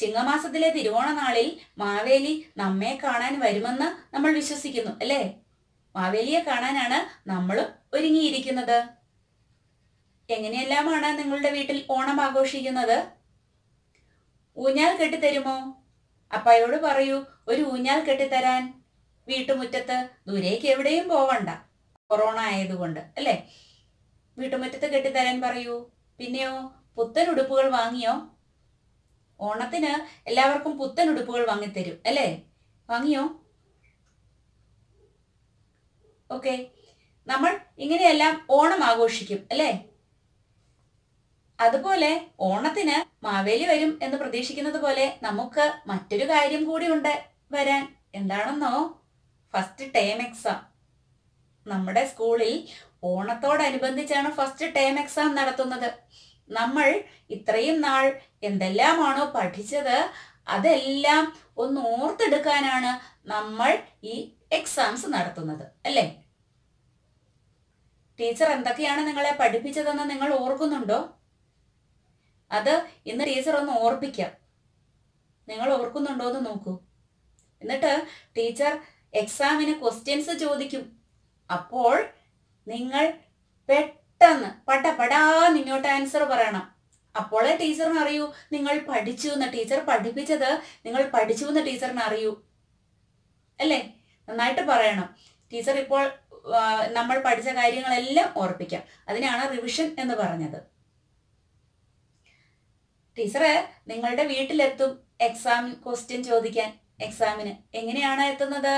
ചിങ്ങമാസത്തിലെ തിരുവോണ നാളിൽ മാവേലി നമ്മെ കാണാൻ വരുമെന്ന് നമ്മൾ വിശ്വസിക്കുന്നു അല്ലേ മാവേലിയെ കാണാനാണ് നമ്മൾ ഒരുങ്ങിയിരിക്കുന്നത് എങ്ങനെയെല്ലാമാണ് നിങ്ങളുടെ വീട്ടിൽ ഓണം ആഘോഷിക്കുന്നത് ഊഞ്ഞാൽ കെട്ടിത്തരുമോ അപ്പായോട് പറയൂ ഒരു ഊഞ്ഞാൽ കെട്ടിത്തരാൻ വീട്ടുമുറ്റത്ത് ദൂരേക്ക് എവിടെയും പോവണ്ട കൊറോണ ആയതുകൊണ്ട് അല്ലേ വീട്ടുമുറ്റത്ത് കെട്ടിത്തരാൻ പറയൂ പിന്നെയോ പുത്തൻ ഉടുപ്പുകൾ വാങ്ങിയോ ഓണത്തിന് എല്ലാവർക്കും പുത്തൻ ഉടുപ്പുകൾ വാങ്ങിത്തരും അല്ലേ വാങ്ങിയോ ഓക്കെ നമ്മൾ ഇങ്ങനെയെല്ലാം ഓണം ആഘോഷിക്കും അല്ലേ അതുപോലെ ഓണത്തിന് മാവേലി വരും എന്ന് പ്രതീക്ഷിക്കുന്നത് പോലെ നമുക്ക് മറ്റൊരു കാര്യം കൂടി ഉണ്ട് വരാൻ എന്താണെന്നോ ഫസ്റ്റ് ടേം എക്സാം നമ്മുടെ സ്കൂളിൽ ഓണത്തോടനുബന്ധിച്ചാണ് ഫസ്റ്റ് ടേം എക്സാം നടത്തുന്നത് നമ്മൾ ഇത്രയും നാൾ എന്തെല്ലാമാണോ പഠിച്ചത് അതെല്ലാം ഒന്ന് ഓർത്തെടുക്കാനാണ് നമ്മൾ ഈ എക്സാംസ് നടത്തുന്നത് അല്ലേ ടീച്ചർ എന്തൊക്കെയാണ് നിങ്ങളെ പഠിപ്പിച്ചതെന്ന് നിങ്ങൾ ഓർക്കുന്നുണ്ടോ അത് ഇന്ന് ടീച്ചർ ഒന്ന് ഓർപ്പിക്കാം നിങ്ങൾ ഓർക്കുന്നുണ്ടോ എന്ന് നോക്കൂ എന്നിട്ട് ടീച്ചർ എക്സാമിന് ക്വസ്റ്റ്യൻസ് ചോദിക്കും അപ്പോൾ നിങ്ങൾ പെട്ടെന്ന് പടപടാ നിങ്ങോട്ട് ആൻസർ പറയണം അപ്പോളെ ടീച്ചറിന് അറിയൂ നിങ്ങൾ പഠിച്ചു എന്ന് ടീച്ചർ പഠിപ്പിച്ചത് നിങ്ങൾ പഠിച്ചു എന്ന് ടീച്ചറിന് അറിയൂ അല്ലേ നന്നായിട്ട് പറയണം ടീച്ചർ ഇപ്പോൾ നമ്മൾ പഠിച്ച കാര്യങ്ങളെല്ലാം ഓർപ്പിക്കാം അതിനാണ് റിവിഷൻ എന്ന് പറഞ്ഞത് ടീച്ചറെ നിങ്ങളുടെ വീട്ടിലെത്തും എക്സാം ക്വസ്റ്റ്യൻ ചോദിക്കാൻ എക്സാമിന് എങ്ങനെയാണ് എത്തുന്നത്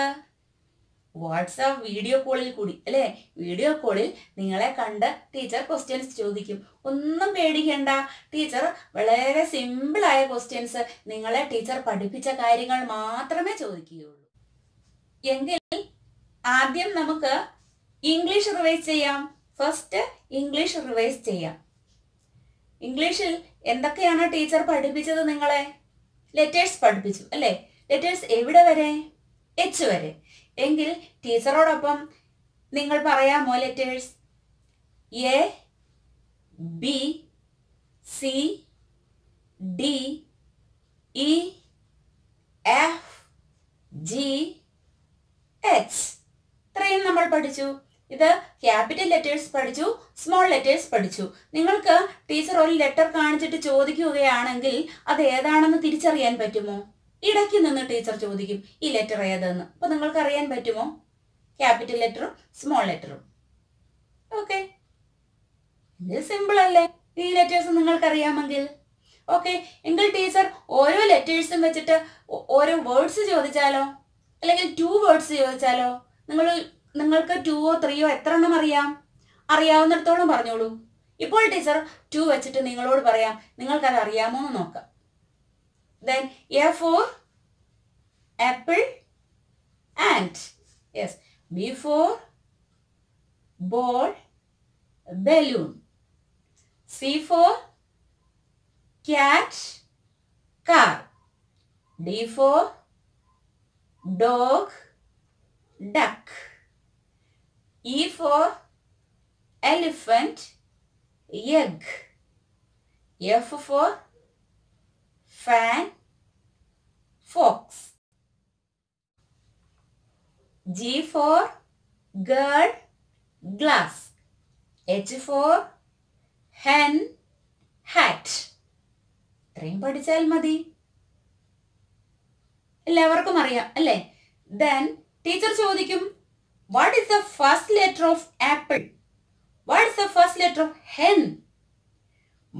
വാട്സാപ്പ് വീഡിയോ കോളിൽ കൂടി അല്ലേ വീഡിയോ കോളിൽ നിങ്ങളെ കണ്ട് ടീച്ചർ ക്വസ്റ്റ്യൻസ് ചോദിക്കും ഒന്നും പേടിക്കേണ്ട ടീച്ചർ വളരെ സിമ്പിളായ ക്വസ്റ്റ്യൻസ് നിങ്ങളെ ടീച്ചർ പഠിപ്പിച്ച കാര്യങ്ങൾ മാത്രമേ ചോദിക്കുകയുള്ളൂ എങ്കിൽ ആദ്യം നമുക്ക് ഇംഗ്ലീഷ് റിവൈസ് ചെയ്യാം ഫസ്റ്റ് ഇംഗ്ലീഷ് റിവൈസ് ചെയ്യാം ഇംഗ്ലീഷിൽ എന്തൊക്കെയാണ് ടീച്ചർ പഠിപ്പിച്ചത് നിങ്ങളെ ലെറ്റേഴ്സ് പഠിപ്പിച്ചു അല്ലേ ലെറ്റേഴ്സ് എവിടെ വരെ എച്ച് വരെ എങ്കിൽ ടീച്ചറോടൊപ്പം നിങ്ങൾ പറയാമോ letters A B C D E F G H ഇത്രയും നമ്മൾ പഠിച്ചു ഇത് ക്യാപിറ്റൽ ലെറ്റേഴ്സ് പഠിച്ചു സ്മോൾ ലെറ്റേഴ്സ് പഠിച്ചു നിങ്ങൾക്ക് ടീച്ചർ ഒരു ലെറ്റർ കാണിച്ചിട്ട് ചോദിക്കുകയാണെങ്കിൽ അത് ഏതാണെന്ന് തിരിച്ചറിയാൻ പറ്റുമോ ഇടയ്ക്ക് നിന്ന് ടീച്ചർ ചോദിക്കും ഈ ലെറ്റർ ഏതെന്ന് അപ്പൊ നിങ്ങൾക്ക് അറിയാൻ പറ്റുമോ ക്യാപിറ്റൽ ലെറ്ററും സ്മോൾ ലെറ്ററും ഓക്കെ സിമ്പിൾ അല്ലേ ഈ ലെറ്റേഴ്സ് നിങ്ങൾക്കറിയാമെങ്കിൽ ഓക്കെ എങ്കിൽ ടീച്ചർ ഓരോ ലെറ്റേഴ്സും വെച്ചിട്ട് ഓരോ വേർഡ്സ് ചോദിച്ചാലോ അല്ലെങ്കിൽ ടു വേർഡ്സ് ചോദിച്ചാലോ നിങ്ങൾ നിങ്ങൾക്ക് ടുവോ ത്രീയോ എത്ര എണ്ണം അറിയാം അറിയാവുന്നിടത്തോളം പറഞ്ഞോളൂ ഇപ്പോൾ ടീച്ചർ ടു വെച്ചിട്ട് നിങ്ങളോട് പറയാം നിങ്ങൾക്കത് അറിയാമോ എന്ന് നോക്കാം Then A for apple, and Yes. B for ball, balloon. C for cat, car. D for dog, duck. E for elephant, egg. F for fan fox G for girl glass H for hen hat ഇത്രയും പഠിച്ചാൽ മതി എല്ലാവർക്കും അറിയാം അല്ലേ then teacher ചോദിക്കും what is the first letter of apple what is the first letter of hen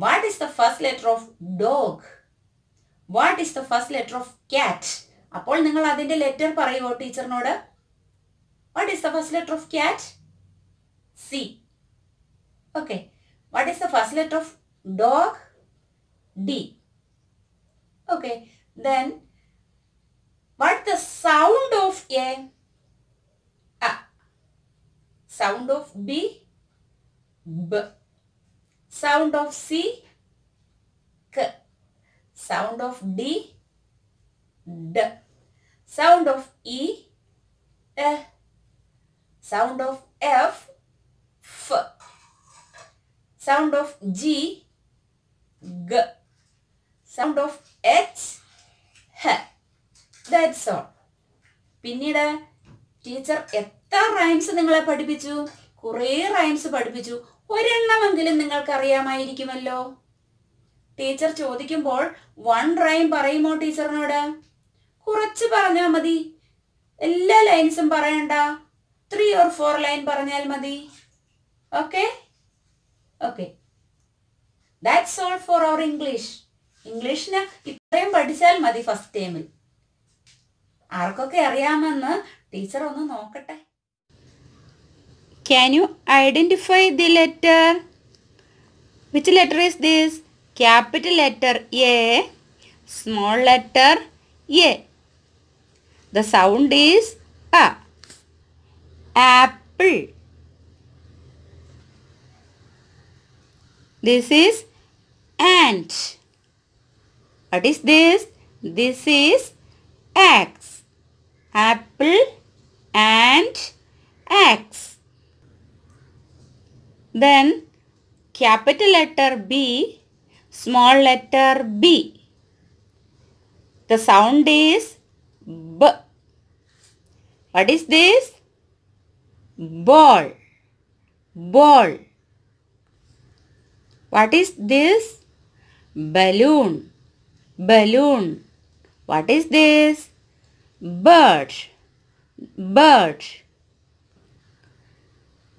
what is the first letter of dog what is the first letter of cat അപ്പോൾ നിങ്ങൾ അതിന്റെ ലെറ്റർ പറയുമോ ടീച്ചറിനോട് what is the first letter of cat C okay what is the first letter of dog D okay then what the sound of A sound of B ബ sound of C ക Sound of D, ഡ Sound of E, E. Sound of F, F. Sound of G, G. Sound of H, H. That's all. പിന്നീട് ടീച്ചർ എത്ര rhymes നിങ്ങളെ പഠിപ്പിച്ചു കുറേ rhymes പഠിപ്പിച്ചു ഒരെണ്ണമെങ്കിലും നിങ്ങൾക്ക് അറിയാമായിരിക്കുമല്ലോ ടീച്ചർ ചോദിക്കുമ്പോൾ വൺ റൈം പറയുമോ ടീച്ചറിനോട് കുറച്ച് പറഞ്ഞാൽ മതി എല്ലാ ലൈൻസും പറയണ്ട ത്രീ ഓർ ഫോർ ലൈൻ പറഞ്ഞാൽ മതി okay okay that's all for our English ഇംഗ്ലീഷിന് ഇത്രയും പഠിച്ചാൽ മതി ഫസ്റ്റ് ടൈമിൽ ആർക്കൊക്കെ അറിയാമെന്ന് ടീച്ചർ ഒന്ന് നോക്കട്ടെ can you identify the letter which letter is this Capital letter A, small letter A. The sound is A. Apple. This is ant. What is this? This is axe. Apple, and axe. Then capital letter B, small letter B. The sound is B. What is this? Ball. Ball. What is this? Balloon. Balloon. What is this? Bird. Bird.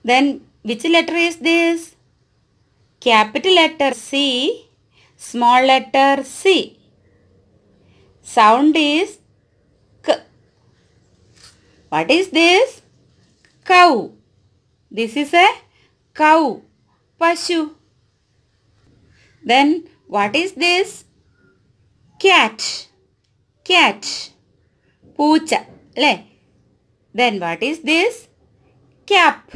Then which letter is this? Capital letter C small letter C. Sound is K. What is this? Cow. This is a cow. Pashu. Then what is this? Cat. Cat. Poocha. Le. Then what is this? Cap.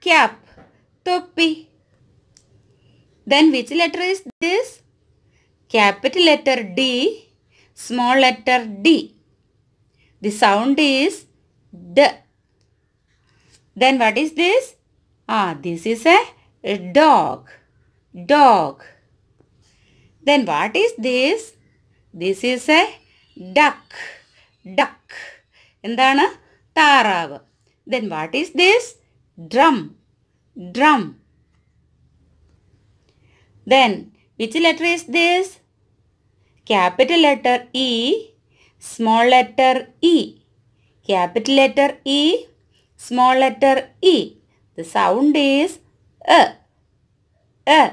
Cap. Topi. Then which letter is this? Capital letter D, small letter d. The sound is d. Then what is this? Ah, this is a dog. Dog. Then what is this? This is a duck. Duck. എന്താണ് താറാവ് then what is this Drum, then, which letter is this? Capital letter E, small letter E. Capital letter E, small letter E. The sound is A. A.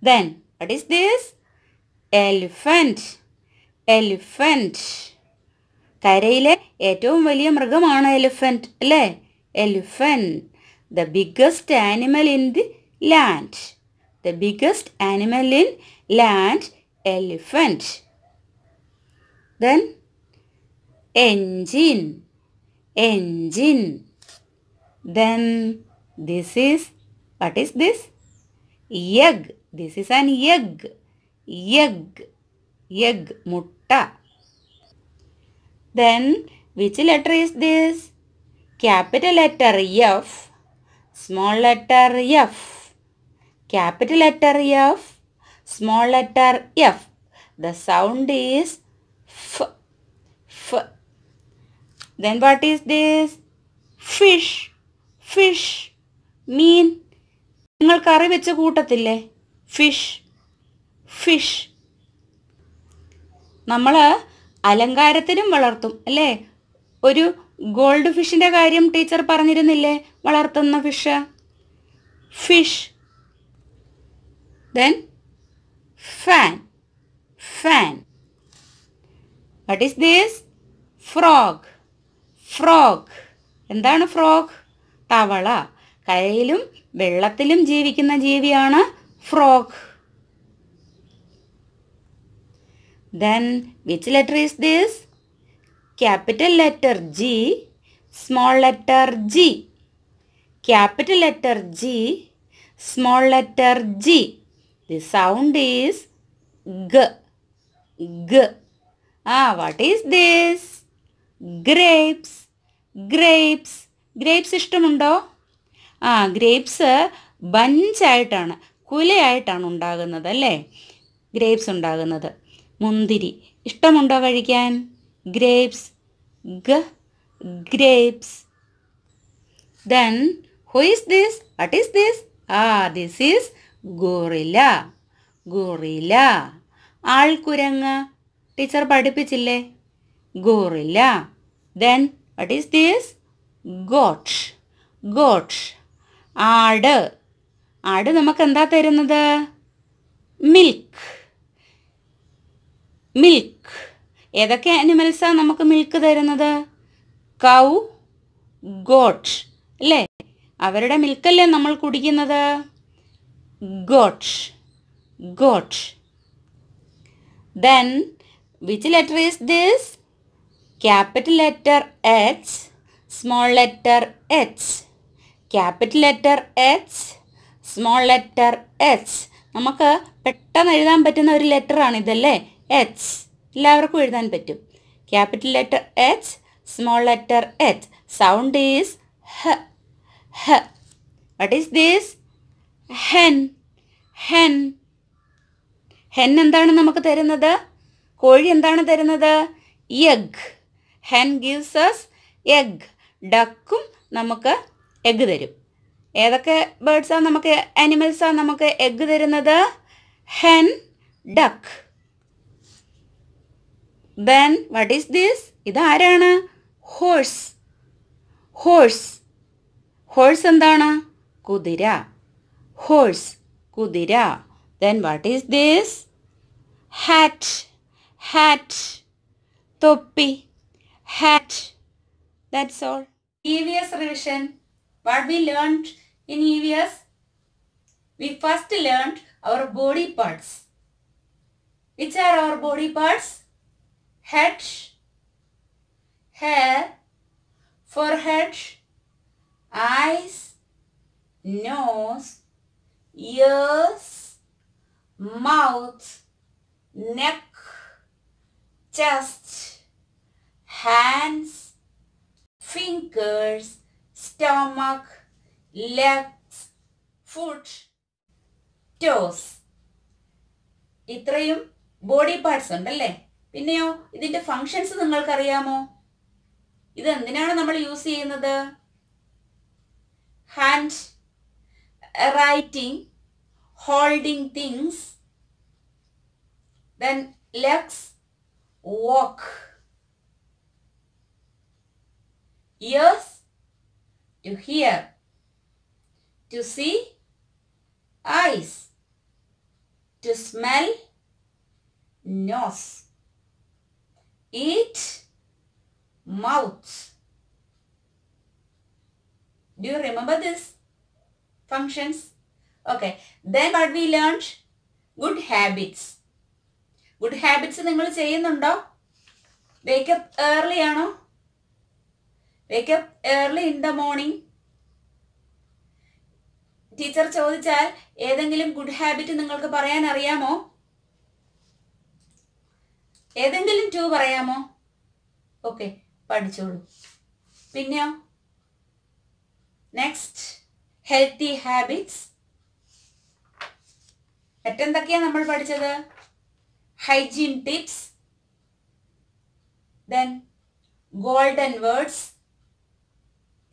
Then, what is this? Elephant. Elephant. കരയിലെ ഏറ്റവും വലിയ മൃഗമാണ് elephant le. Elephant. The biggest animal in the land. The biggest animal in land, elephant. Then engine, engine. Then this is, what is this? Egg. This is an egg. Egg. Egg. Mutta. Then which letter is this? Capital letter F. Small letter F. capital letter F, small letter F. The sound is F. F. Then what is this? Fish. Fish. Mean. നിങ്ങൾ കറി വെച്ച് കൂട്ടത്തില്ലേ fish fish നമ്മൾ അലങ്കാരത്തിനും വളർത്തും അല്ലേ ഒരു gold ഫിഷിൻ്റെ കാര്യം teacher പറഞ്ഞിരുന്നില്ലേ വളർത്തുന്ന fish fish Then fan, fan. What is this? Frog, frog. എന്താണ് ഫ്രോഗ് തവള കരയിലും വെള്ളത്തിലും ജീവിക്കുന്ന ജീവിയാണ് frog then which letter is this capital letter G small letter G capital letter G small letter G The sound is G. G. Ah, what is this? Grapes. Grapes. Grapes ishtam undo ah ഇഷ്ടമുണ്ടോ ആ grapes ബഞ്ചായിട്ടാണ് കുലയായിട്ടാണ് ഉണ്ടാകുന്നത് grapes grapes mundiri ishtam undo കഴിക്കാൻ grapes g grapes. Then, who is this? What is this? Ah, this is gorilla gorilla ആൾക്കുരങ്ങ് teacher പഠിപ്പിച്ചില്ലേ gorilla then what is these goat goat ആട് ആട് നമുക്ക് എന്താ തരുന്നത് മിൽക്ക് മിൽക്ക് ഏതൊക്കെ അനിമൽസാണ് നമുക്ക് മിൽക്ക് തരുന്നത് കൗ ഗോട്ട് അല്ലേ അവരുടെ മിൽക്കല്ലേ നമ്മൾ കുടിക്കുന്നത് got got then which letter is this capital letter h small letter h capital letter h small letter h നമുക്ക് പെട്ടെന്ന് എഴുതാൻ പറ്റുന്ന ഒരു ലെറ്ററാണ് ഇതല്ലേ എച്ച് എല്ലാവർക്കും എഴുതാൻ പറ്റും capital letter H small letter H sound is ഹ ഹ what is these hen hen hen എന്താണ് നമുക്ക് തരുന്നത് കോഴി എന്താണ് തരുന്നത് egg hen gives us egg ഡക്കും നമുക്ക് എഗ് തരും ഏതൊക്കെ ബേർഡ്സാണ് നമുക്ക് ആനിമൽസാണ് നമുക്ക് എഗ് തരുന്നത് hen duck then what is this ഇതാരാണ് ഹോഴ്സ് ഹോഴ്സ് ഹോഴ്സ് എന്താണ് കുതിര horse, kudira Then what is this? Hat, hat, topi, hat. That's all. Previous revision, what we learned in EVS? We first learned our body parts. Which are our body parts? Head, hair, forehead, eyes, nose, ears, mouth, neck, chest, hands, fingers, stomach, legs, foot, toes. ഇത്രയും body parts ഉണ്ടല്ലേ പിന്നെയോ ഇതിന്റെ functions നിങ്ങൾക്കറിയാമോ ഇത് എന്തിനാണ് നമ്മൾ use ചെയ്യുന്നത് hand writing, holding things. Then legs, walk. Ears, to hear. To see, eyes. To smell, nose. Eat, mouth. Do you remember this? functions. Okay. Then what we learned? Good habits. Good habits നിങ്ങൾ ചെയ്യുന്നുണ്ടോ wake up early ആണോ wake up early in the morning teacher ചോദിച്ചാൽ ഏതെങ്കിലും good habit നിങ്ങൾക്ക് പറയാൻ അറിയാമോ ഏതെങ്കിലും to പറയാമോ ഓക്കെ പഠിച്ചോളൂ പിന്നെയോ നെക്സ്റ്റ് ഹെൽത്തി ഹാബിറ്റ്സ് മറ്റെന്തൊക്കെയാ നമ്മൾ പഠിച്ചത് hygiene tips then golden words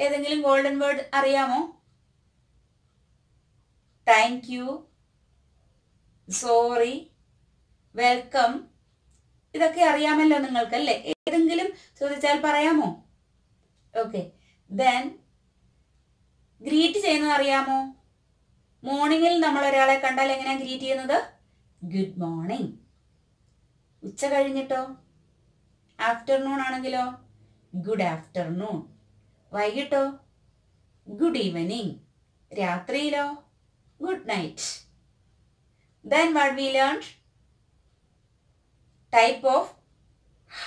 ഏതെങ്കിലും ഗോൾഡൻ വേർഡ് അറിയാമോ താങ്ക് യു സോറി വെൽക്കം ഇതൊക്കെ അറിയാമല്ലോ നിങ്ങൾക്ക് അല്ലേ ഏതെങ്കിലും ചോദിച്ചാൽ പറയാമോ ഓക്കെ ദെൻ ഗ്രീറ്റ് ചെയ്യുന്നത് അറിയാമോ മോർണിംഗിൽ നമ്മൾ ഒരാളെ കണ്ടാൽ എങ്ങനെയാണ് ഗ്രീറ്റ് ചെയ്യുന്നത് ഗുഡ് മോർണിംഗ് ഉച്ച കഴിഞ്ഞിട്ടോ ആഫ്റ്റർനൂൺ ആണെങ്കിലോ ഗുഡ് ആഫ്റ്റർനൂൺ വൈകിട്ടോ ഗുഡ് ഈവനിങ് രാത്രിയിലോ good night then what we learn type of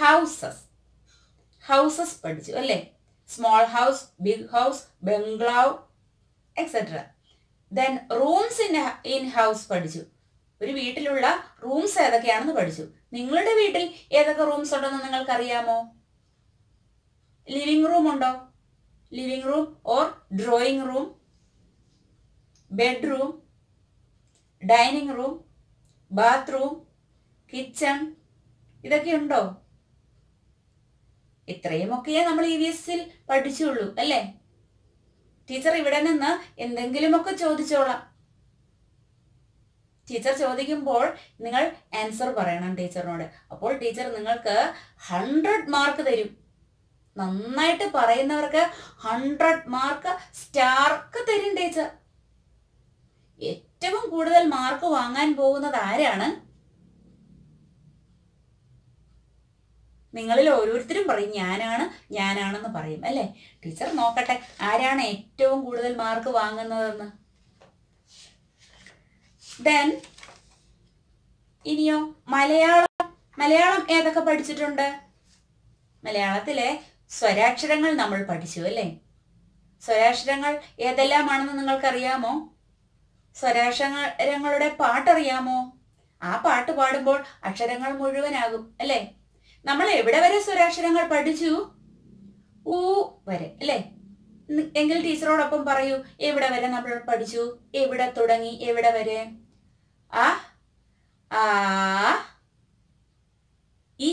houses houses പഠിച്ചു അല്ലേ small house big house bungalow etcetera then rooms in in house പഠിച്ചു ഒരു വീട്ടിലുള്ള റൂംസ് ഏതൊക്കെയാണെന്ന് പഠിച്ചു നിങ്ങളുടെ വീട്ടിൽ ഏതൊക്കെ റൂംസ് ഉണ്ടെന്ന് നിങ്ങൾക്കറിയാമോ ലിവിംഗ് റൂം ഉണ്ടോ living room or drawing room bedroom dining room bathroom kitchen ഇതൊക്കെ ഉണ്ടോ ഇത്രയുമൊക്കെയേ നമ്മൾ ഇ വി എസിൽ പഠിച്ചുള്ളൂ അല്ലേ ടീച്ചർ ഇവിടെ നിന്ന് എന്തെങ്കിലുമൊക്കെ ചോദിച്ചോളാം ടീച്ചർ ചോദിക്കുമ്പോൾ നിങ്ങൾ ആൻസർ പറയണം ടീച്ചറിനോട് അപ്പോൾ ടീച്ചർ നിങ്ങൾക്ക് ഹൺഡ്രഡ് മാർക്ക് തരും നന്നായിട്ട് പറയുന്നവർക്ക് ഹൺഡ്രഡ് മാർക്ക് സ്റ്റാർക്ക് തരും ടീച്ചർ ഏറ്റവും കൂടുതൽ മാർക്ക് വാങ്ങാൻ പോകുന്നത് ആരാണ് നിങ്ങളിൽ ഓരോരുത്തരും പറയും ഞാനാണ് ഞാനാണെന്ന് പറയും അല്ലേ ടീച്ചർ നോക്കട്ടെ ആരാണ് ഏറ്റവും കൂടുതൽ മാർക്ക് വാങ്ങുന്നതെന്ന് ദെൻ ഇനിയോ മലയാളം മലയാളം ഏതൊക്കെ പഠിച്ചിട്ടുണ്ട് മലയാളത്തിലെ സ്വരാക്ഷരങ്ങൾ നമ്മൾ പഠിച്ചു അല്ലേ സ്വരാക്ഷരങ്ങൾ ഏതെല്ലാമാണെന്ന് നിങ്ങൾക്കറിയാമോ സ്വരാക്ഷരങ്ങളുടെ പാട്ടറിയാമോ ആ പാട്ട് പാടുമ്പോൾ അക്ഷരങ്ങൾ മുഴുവനാകും അല്ലേ നമ്മൾ എവിടെ വരെ സ്വരാക്ഷരങ്ങൾ പഠിച്ചു ഊ വരെ അല്ലേ എങ്കിൽ ടീച്ചറോടൊപ്പം പറയൂ എവിടെ വരെ നമ്മൾ പഠിച്ചു എവിടെ തുടങ്ങി എവിടെ വരെ ആ ആ ഇ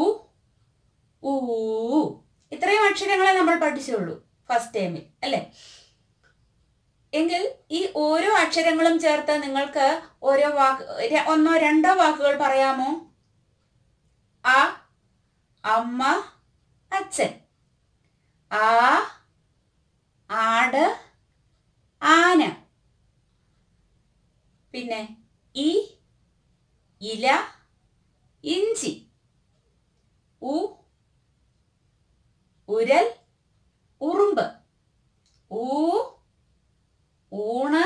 ഉ ഇത്രയും അക്ഷരങ്ങളെ നമ്മൾ പഠിച്ചുള്ളൂ ഫസ്റ്റ് ടൈമിൽ അല്ലേ എങ്കിൽ ഈ ഓരോ അക്ഷരങ്ങളും ചേർത്ത് നിങ്ങൾക്ക് ഓരോ വാക്ക് ഒന്നോ രണ്ടോ വാക്കുകൾ പറയാമോ അ അമ്മ അച്ഛൻ ആ ആട് ആന പിന്നെ ഇ ഇല ഇഞ്ചി ഉ ഉരൽ ഉറുമ്പ് ഊ ഊണ്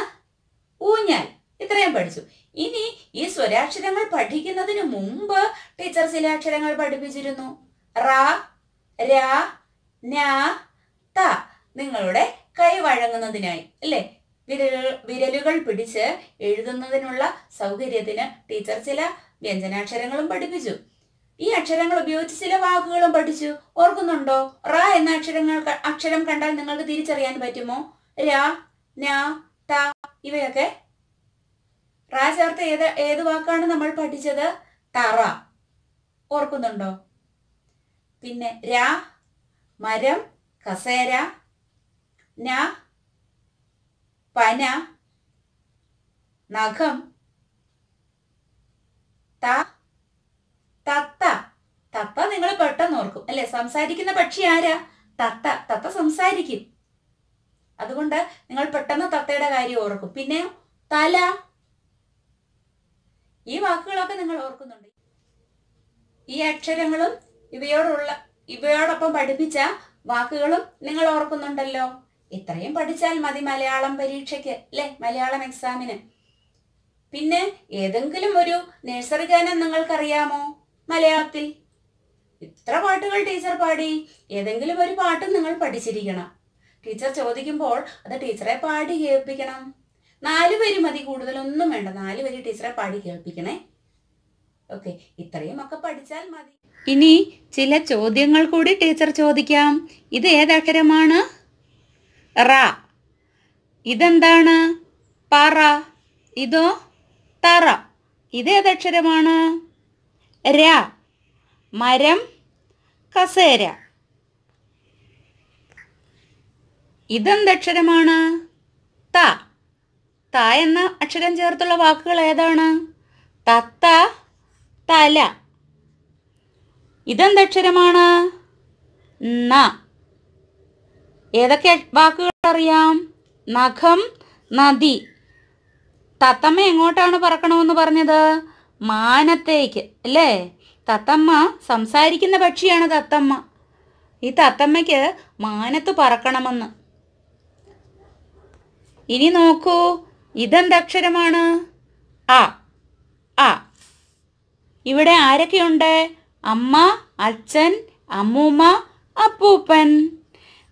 ഊഞ്ഞാൽ ഇത്രയും പഠിച്ചു ഇനി ഈ സ്വരാക്ഷരങ്ങൾ പഠിക്കുന്നതിന് മുമ്പ് ടീച്ചർ ചില അക്ഷരങ്ങൾ പഠിപ്പിച്ചിരുന്നു റ ത നിങ്ങളുടെ കൈ വഴങ്ങുന്നതിനായി അല്ലേ വിരലുകൾ വിരലുകൾ പിടിച്ച് എഴുതുന്നതിനുള്ള സൗകര്യത്തിന് ടീച്ചർ ചില വ്യഞ്ജനാക്ഷരങ്ങളും പഠിപ്പിച്ചു ഈ അക്ഷരങ്ങൾ ഉപയോഗിച്ച് ചില വാക്കുകളും പഠിച്ചു ഓർക്കുന്നുണ്ടോ റ എന്ന അക്ഷരങ്ങൾ അക്ഷരം കണ്ടാൽ നിങ്ങൾക്ക് തിരിച്ചറിയാൻ പറ്റുമോ ര ന ഇവയൊക്കെ റാ ചേർത്ത് ഏത് ഏത് വാക്കാണ് നമ്മൾ പഠിച്ചത് തറ ഓർക്കുന്നുണ്ടോ പിന്നെ രാ മരം കസേര ന പന നഖം ത തത്ത തത്ത നിങ്ങൾ പെട്ടെന്ന് ഓർക്കും അല്ലെ സംസാരിക്കുന്ന പക്ഷി ആരാ തത്ത തത്ത സംസാരിക്കും അതുകൊണ്ട് നിങ്ങൾ പെട്ടെന്ന് തത്തയുടെ കാര്യം ഓർക്കും പിന്നെ തല ഈ വാക്കുകളൊക്കെ നിങ്ങൾ ഓർക്കുന്നുണ്ട് ഈ അക്ഷരങ്ങളും ഇവയോടുള്ള ഇവയോടൊപ്പം പഠിപ്പിച്ച വാക്കുകളും നിങ്ങൾ ഓർക്കുന്നുണ്ടല്ലോ ഇത്രയും പഠിച്ചാൽ മതി മലയാളം പരീക്ഷയ്ക്ക് അല്ലെ മലയാളം എക്സാമിന് പിന്നെ ഏതെങ്കിലും ഒരു നഴ്സറി ഗാനം നിങ്ങൾക്കറിയാമോ മലയാളത്തിൽ ഇത്ര പാട്ടുകൾ ടീച്ചർ പാടി ഏതെങ്കിലും ഒരു പാട്ട് നിങ്ങൾ പഠിച്ചിരിക്കണം ടീച്ചർ ചോദിക്കുമ്പോൾ അത് ടീച്ചറെ പാടി കേൾപ്പിക്കണം നാല് വരി മതി കൂടുതലൊന്നും വേണ്ട നാല് വരി ടീച്ചറെ പാടി കേൾപ്പിക്കണേ ഓക്കെ ഇത്രയും ഒക്കെ പഠിച്ചാൽ മതി ഇനി ചില ചോദ്യങ്ങൾ കൂടി ടീച്ചർ ചോദിക്കാം ഇത് ഏതക്ഷരമാണ് റ ഇതെന്താണ് പറ ഇതോ തറ ഇതേതക്ഷരമാണ് ര മരം കസേര ഇതെന്തക്ഷരമാണ് ത ത എന്ന അക്ഷരം ചേർത്തുള്ള വാക്കുകൾ ഏതാണ് തത്ത തല ഇതെന്തക്ഷരമാണ് ന ഏതൊക്കെ വാക്കുകൾ അറിയാം നഖം നദി തത്തമ്മ എങ്ങോട്ടാണ് പറക്കണമെന്ന് പറഞ്ഞത് മാനത്തേക്ക് അല്ലേ തത്തമ്മ സംസാരിക്കുന്ന പക്ഷിയാണ് തത്തമ്മ ഈ തത്തമ്മയ്ക്ക് മാനത്ത് പറക്കണമെന്ന് ഇനി നോക്കൂ ഇതെന്തക്ഷരമാണ് ആ അ ഇവിടെ ആരൊക്കെയുണ്ട് അമ്മ അച്ഛൻ അമ്മൂമ്മ അപ്പൂപ്പൻ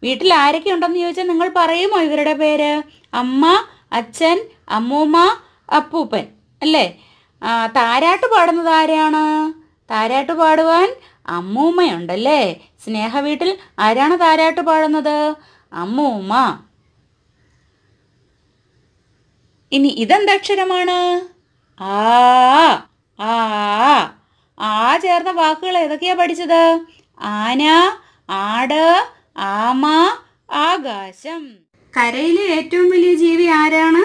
വീട്ടിൽ ആരൊക്കെ ഉണ്ടെന്ന് ചോദിച്ചാൽ നിങ്ങൾ പറയുമോ ഇവരുടെ പേര് അമ്മ അച്ഛൻ അമ്മൂമ്മ അപ്പൂപ്പൻ അല്ലേ താരാട്ട് പാടുന്നത് ആരാണ് താരാട്ട് പാടുവാൻ അമ്മൂമ്മയുണ്ടല്ലേ സ്നേഹ വീട്ടിൽ ആരാണ് താരാട്ട് പാടുന്നത് അമ്മൂമ്മ ഇനി ഇതെന്തക്ഷരമാണ് ആ ആ ആ ചേർന്ന വാക്കുകൾ ഏതൊക്കെയാ പഠിച്ചത് ആന ആട് ആമ ആകാശം കരയിലെ ഏറ്റവും വലിയ ജീവി ആരാണ്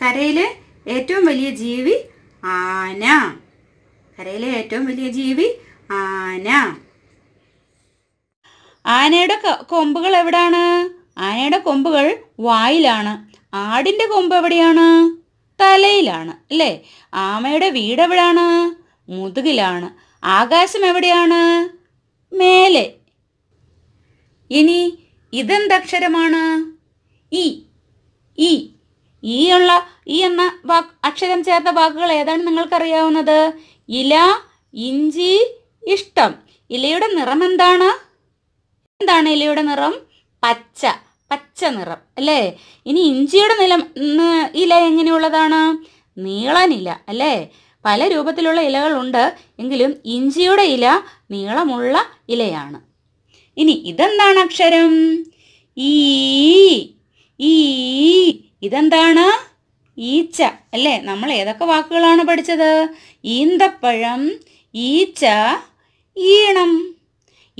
കരയിലെ ഏറ്റവും വലിയ ജീവി ആന കരയിലെ ഏറ്റവും വലിയ ജീവി ആന ആനയുടെ കൊമ്പുകൾ എവിടാണ് ആനയുടെ കൊമ്പുകൾ വായിലാണ് ആടിന്റെ കൊമ്പ് എവിടെയാണ് തലയിലാണ് അല്ലേ ആമയുടെ വീട് എവിടെയാണ് മുതുകിലാണ് ആകാശം എവിടെയാണ് മേലെ ഇനി ഇതെന്തക്ഷരമാണ് ഈ ഈ ഈ ഉള്ള ഈ എന്ന വാക്ക് അക്ഷരം ചേർത്ത വാക്കുകൾ ഏതാണ് നിങ്ങൾക്കറിയാവുന്നത് ഇല ഇഞ്ചി ഇഷ്ടം ഇലയുടെ നിറം എന്താണ് എന്താണ് ഇലയുടെ നിറം പച്ച പച്ച നിറം അല്ലേ ഇനി ഇഞ്ചിയുടെ നിലം ഇല എങ്ങനെയുള്ളതാണ് നീളനില അല്ലേ പല രൂപത്തിലുള്ള ഇലകളുണ്ട് എങ്കിലും ഇഞ്ചിയുടെ ഇല നീളമുള്ള ഇലയാണ് ഇനി ഇതെന്താണ് അക്ഷരം ഈ ഈ ഇതെന്താണ് ഈച്ച അല്ലേ നമ്മൾ ഏതൊക്കെ വാക്കുകളാണ് പഠിച്ചത് ഈന്തപ്പഴം ഈച്ച ഈണം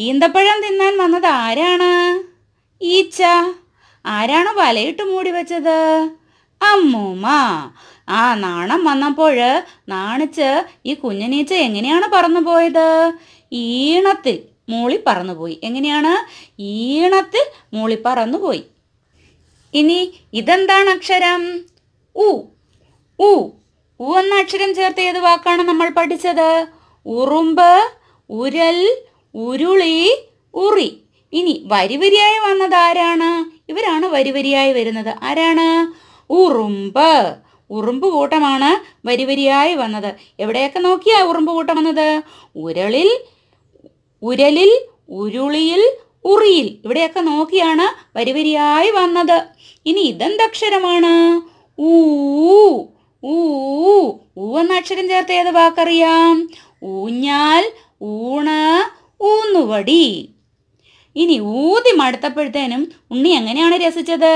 ഈന്തപ്പഴം തിന്നാൻ വന്നത് ആരാണ് ഈച്ച ആരാണ് വലയിട്ട് മൂടി വെച്ചത് അമ്മൂമ്മ ആ നാണം വന്നപ്പോൾ നാണിച്ച് ഈ കുഞ്ഞനീച്ച എങ്ങനെയാണ് പറന്നു പോയത് ഈണത്തിൽ മൂളി പറന്നുപോയി എങ്ങനെയാണ് ഈണത്തിൽ മൂളി പറന്നുപോയി ഇനി ഇതെന്താണ് അക്ഷരം ഉ ഉ ഉ എന്ന അക്ഷരം ചേർത്ത് ഏത് വാക്കാണ് നമ്മൾ പഠിച്ചത് ഉറുമ്പ് ഉരൽ ഉരുളി ഉറി ഇനി വരിവരിയായി വന്നതാരാണ് ഇവരാണ് വരിവരിയായി വരുന്നത് ആരാണ് ഉറുമ്പ് ഉറുമ്പ് കൂട്ടമാണ് വരിവരിയായി വന്നത് എവിടെയൊക്കെ നോക്കിയാ ഉറുമ്പ് കൂട്ടം വന്നത് ഉരളിൽ ഉരലിൽ ഉരുളിയിൽ ഉറിയിൽ ഇവിടെയൊക്കെ നോക്കിയാണ് വരിവരിയായി വന്നത് ഇനി ഇതെന്തക്ഷരമാണ് ഊ ഊ ഊ എന്ന അക്ഷരം ചേർത്ത് ഏത് വാക്കറിയാം ഊഞ്ഞാൽ ഊണ് ഊന്നുവടി ഇനി ഊതി മടുത്തപ്പോഴത്തേനും ഉണ്ണി എങ്ങനെയാണ് രസിച്ചത്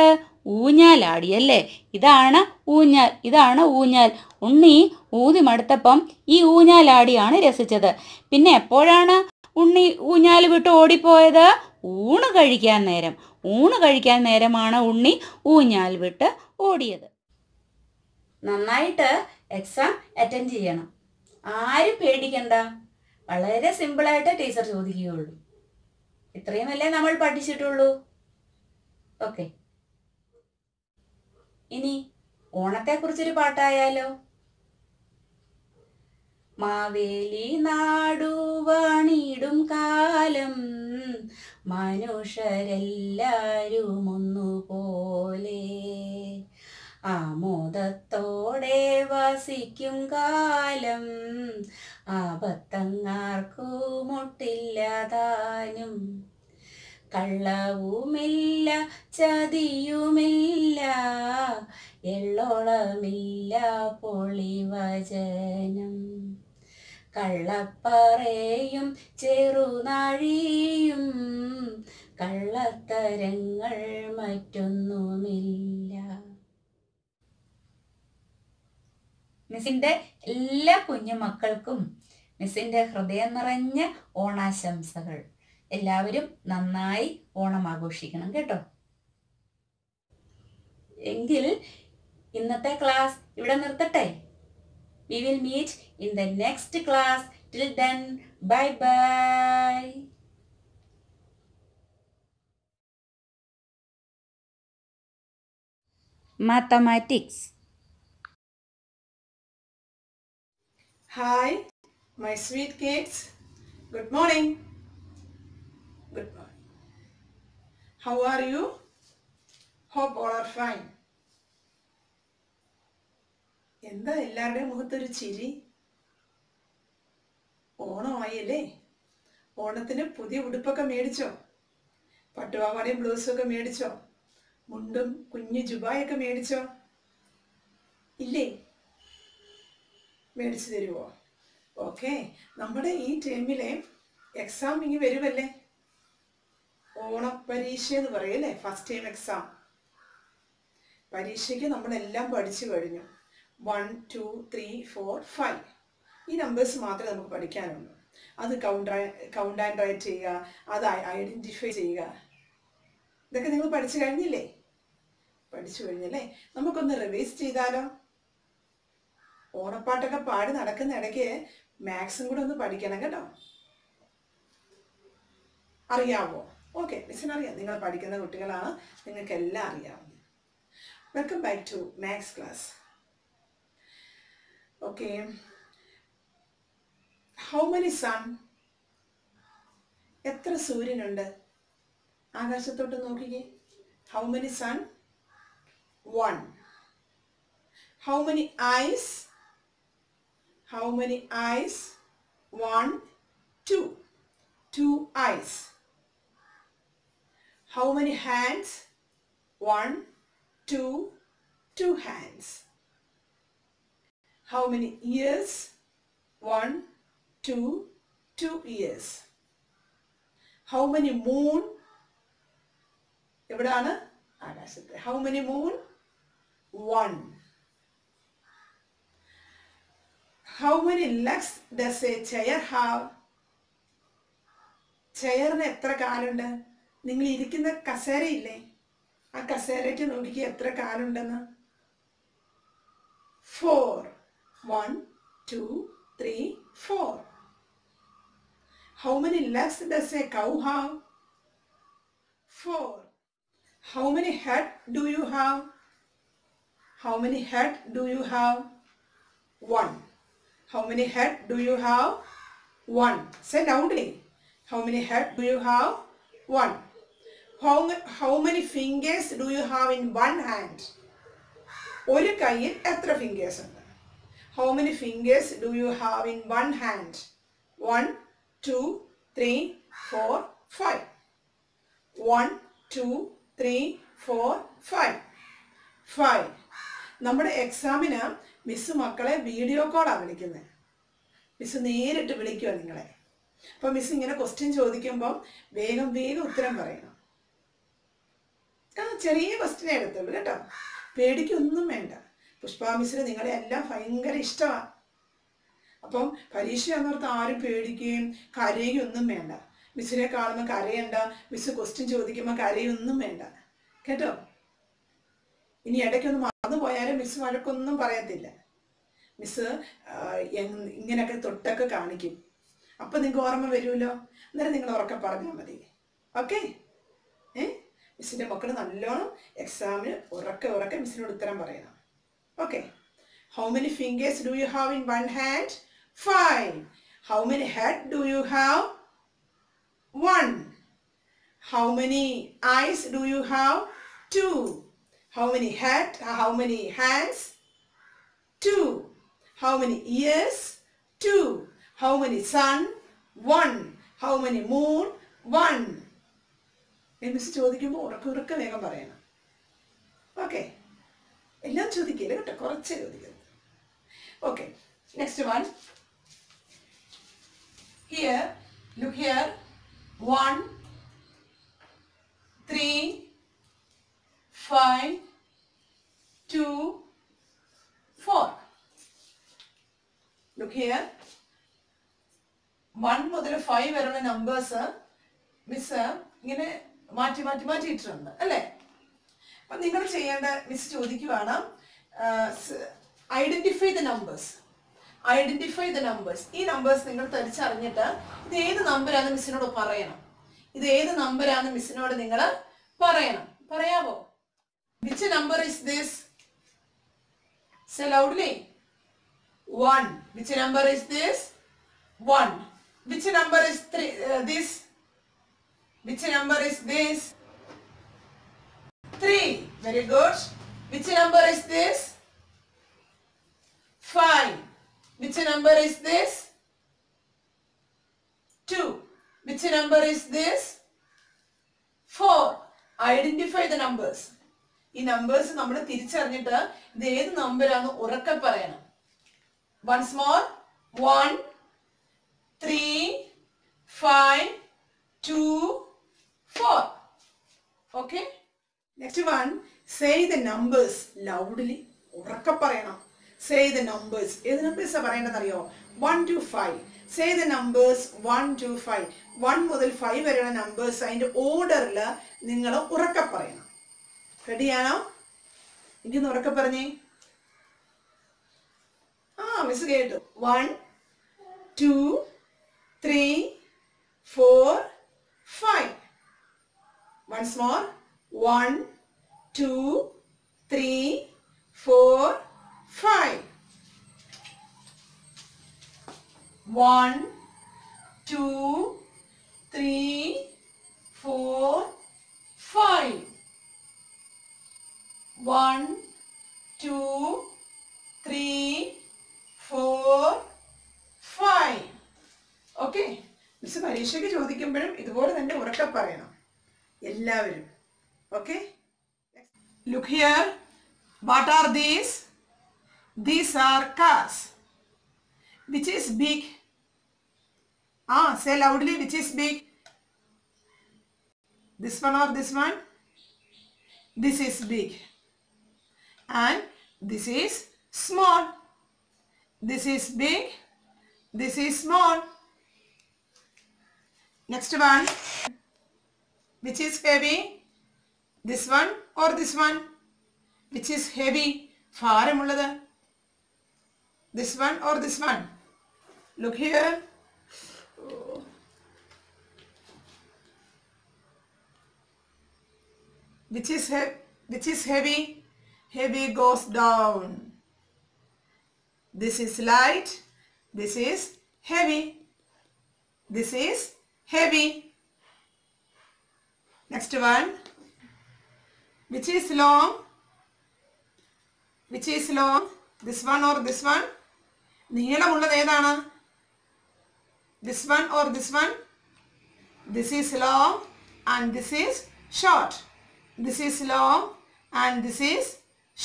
ഊഞ്ഞാലാടിയല്ലേ ഇതാണ് ഊഞ്ഞാൽ ഇതാണ് ഊഞ്ഞാൽ ഉണ്ണി ഊതി മടുത്തപ്പം ഈ ഊഞ്ഞാലാടിയാണ് രസിച്ചത് പിന്നെ എപ്പോഴാണ് ഉണ്ണി ഊഞ്ഞാൽ വിട്ട് ഓടിപ്പോയത് ഊണ് കഴിക്കാൻ നേരം ഊണ് കഴിക്കാൻ നേരമാണ് ഉണ്ണി ഊഞ്ഞാൽ വിട്ട് ഓടിയത് നന്നായിട്ട് എക്സാം അറ്റൻഡ് ചെയ്യണം ആരും പേടിക്കണ്ട വളരെ സിമ്പിളായിട്ട് ടീച്ചർ ചോദിക്കുകയുള്ളൂ ഇത്രയുമല്ലേ നമ്മൾ പഠിച്ചിട്ടുള്ളൂ ഓക്കെ ഇനി ഓണത്തെക്കുറിച്ചൊരു പാട്ടായാലോ മാവേലി നാടുവാണിടും കാലം മനുഷ്യരെല്ലാരും ഒന്നുപോലെ ആമോദത്തോടെ വസിക്കും കാലം ആപത്തങ്ങാർക്കു മുട്ടില്ലതാനും കള്ളവുമില്ല ചതിയുമില്ല എള്ളോളമില്ല പൊളിവചനം കള്ളപ്പറയും ചെറുനാഴിയും കള്ളത്തരങ്ങൾ മറ്റൊന്നുമില്ല മിസ്സിന്റെ എല്ലാ കുഞ്ഞുമക്കൾക്കും മിസ്സിന്റെ ഹൃദയം നിറഞ്ഞ ഓണാശംസകൾ എല്ലാവരും നന്നായി ഓണം ആഘോഷിക്കണം കേട്ടോ എങ്കിൽ ഇന്നത്തെ ക്ലാസ് ഇവിടെ നിർത്തട്ടെ we will meet in the next class till then bye bye Mathematics
hi my sweet cakes good morning good morning how are you hope all are fine എന്താ എല്ലാവരുടെയും മുഖത്തൊരു ചിരി ഓണമായല്ലേ ഓണത്തിന് പുതിയ ഉടുപ്പൊക്കെ മേടിച്ചോ പട്ടുപാവാടയും ബ്ലൗസും ഒക്കെ മേടിച്ചോ മുണ്ടും കുഞ്ഞു ജുബായൊക്കെ മേടിച്ചോ ഇല്ലേ മേടിച്ച് തരുമോ ഓക്കെ നമ്മുടെ ഈ ടേമിലെ എക്സാം ഇനി വരുമല്ലേ ഓണപ്പരീക്ഷ എന്ന് പറയല്ലേ ഫസ്റ്റ് ടൈം എക്സാം പരീക്ഷയ്ക്ക് നമ്മളെല്ലാം പഠിച്ചു കഴിഞ്ഞു one two three four five ഈ നമ്പേഴ്സ് മാത്രമേ നമുക്ക് പഠിക്കാനുള്ളൂ അത് കൗണ്ട് കൗണ്ട് ആൻഡ് റൈറ്റ് ചെയ്യുക അത് ഐഡൻറ്റിഫൈ ചെയ്യുക ഇതൊക്കെ നിങ്ങൾ പഠിച്ചു കഴിഞ്ഞില്ലേ പഠിച്ചു കഴിഞ്ഞല്ലേ നമുക്കൊന്ന് റിവൈസ് ചെയ്താലോ ഓണപ്പാട്ടൊക്കെ പാടി നടക്കുന്ന ഇടയ്ക്ക് മാത്സും കൂടെ ഒന്ന് പഠിക്കണം കേട്ടോ അറിയാവോ ഓക്കെ മിസ്സിനറിയാം നിങ്ങൾ പഠിക്കുന്ന കുട്ടികളാണ് എല്ലാം അറിയാവും welcome back to maths class okay how many sun എത്ര സൂര്യനുണ്ട് ആകാശത്തോട്ട് നോക്കിക്കേ how many sun one how many eyes How many eyes? One, two. Two eyes. How many hands? One, two, two hands. How many ears? One, two, two ears. How many moon? How many moon? One. How many legs does a chair have? ചെയറിന് എത്ര കാലുണ്ട് നിങ്ങൾ ഇരിക്കുന്ന കസേരയില്ലേ ആ കസേരയ്ക്ക് നോക്കിക്കുക എത്ര കാലുണ്ടെന്ന് four one two three four how many legs does a cow have four how many head do you have how many head do you have one How many head do you have? One. Say loudly. How many head do you have? One. How, how many fingers do you have in one hand? ഒരു കയ്യിൽ എത്ര fingers ഉണ്ട് how many fingers do you have in one hand one two three four five one two three four five five നമ്മുടെ എക്സാമിന് miss മക്കളെ video കോളാണ് വിളിക്കുന്നത് miss നേരിട്ട് വിളിക്കുക നിങ്ങളെ അപ്പോൾ മിസ് ഇങ്ങനെ ക്വസ്റ്റ്യൻ ചോദിക്കുമ്പോൾ വേഗം വേഗം ഉത്തരം പറയണം ആ ചെറിയ ക്വസ്റ്റ്യൻ എടുത്തുള്ളൂ കേട്ടോ പേടിക്കൊന്നും വേണ്ട പുഷ്പ മിസ്സിന് നിങ്ങളെ എല്ലാം ഭയങ്കര ഇഷ്ടമാണ് അപ്പം പരീക്ഷ എന്നോർത്ത് ആരും പേടിക്കുകയും കരയുകയും ഒന്നും വേണ്ട മിസ്സിനെ കാണുമ്പോൾ കരയണ്ട മിസ് ക്വസ്റ്റ്യൻ ചോദിക്കുമ്പോൾ കരയൊന്നും വേണ്ട കേട്ടോ ഇനി ഇടയ്ക്കൊന്നും നടന്നു പോയാലും മിസ് വഴക്കൊന്നും പറയത്തില്ല മിസ് ഇങ്ങനെയൊക്കെ തൊട്ടൊക്കെ കാണിക്കും അപ്പം നിങ്ങൾക്ക് ഓർമ്മ വരുമല്ലോ അന്നേരം നിങ്ങൾ ഉറക്കെ പറഞ്ഞാൽ മതി ഓക്കെ ഏ മിസ്സിൻ്റെ മക്കൾ നല്ലോണം എക്സാമിന് ഉറക്കെ ഉറക്കെ മിസ്സിനോട് ഉത്തരം പറയണം okay how many fingers do you have in one hand five how many head do you have one how many eyes do you have two How many head? Uh, how many hands? Two. How many ears? Two. How many sun? One. How many moon? One. Let me see the game or a curricular name of Arena. Okay. And let's do the game at a correct Okay. Next one. Here. Look here. One. Three. five, two, four. Look here. 1 മുതൽ 5 വരെയുള്ള numbers miss ഇങ്ങനെ മാറ്റി മാറ്റി മാറ്റിയിട്ടുണ്ട് അല്ലേ അപ്പം നിങ്ങൾ ചെയ്യേണ്ട മിസ് ചോദിക്കുവാണ് identify the numbers identify the numbers ഈ നമ്പേഴ്സ് നിങ്ങൾ തിരിച്ചറിഞ്ഞിട്ട് ഇത് ഏത് നമ്പരാണെന്ന് മിസ്സിനോട് പറയണം ഇത് ഏത് നമ്പരാണെന്ന് മിസ്സിനോട് നിങ്ങൾ പറയണം പറയാമോ Which number is this? Say loudly. 1. Which number is this? 1. Which number is three, uh, this? Which number is this? 3. Very good. Which number is this? 5. Which number is this? 2. Which number is this? 4. Identify the numbers. ഈ numbers നമ്മൾ തിരിച്ചറിഞ്ഞിട്ട് ഇത് ഏത് നമ്പറാണ് ഉറക്കെ പറയണം once more one three five two four okay next one say the numbers loudly ഉറക്കെ പറയണം സേ ദ നമ്പേഴ്സ് ഏത് നമ്പേഴ്സാണ് അറിയോ one two five say the numbers one two five one മുതൽ ഫൈവ് വരെയുള്ള നമ്പേഴ്സ് അതിൻ്റെ ഓർഡറിൽ നിങ്ങൾ ഉറക്കെ പറയണം റെഡിയാണോ എനിക്കൊന്ന് ഉറക്കെ പറഞ്ഞേ ആ മിസ് കേട്ടു one two three four five once more one two three four five one two three four five one two three four five okay miss പരീക്ഷയ്ക്ക് ചോദിക്കുമ്പോഴും ഇതുപോലെ തന്നെ ഉറക്കെ പറയണം എല്ലാവരും okay look here what are these these are cars which is big ആ say loudly which is big this one or this one this is big and this is small. This is big, this is small. Next one, which is heavy? This one or this one? Which is heavy? ഭാരമുള്ളത് this one or this one look here which is which is heavy heavy goes down. This is light, this is heavy, this is heavy. Next one, which is long, which is long, this one or this one, നീളമുള്ളത് ഏതാണ് this one or this one this is long and this is short this is long and this is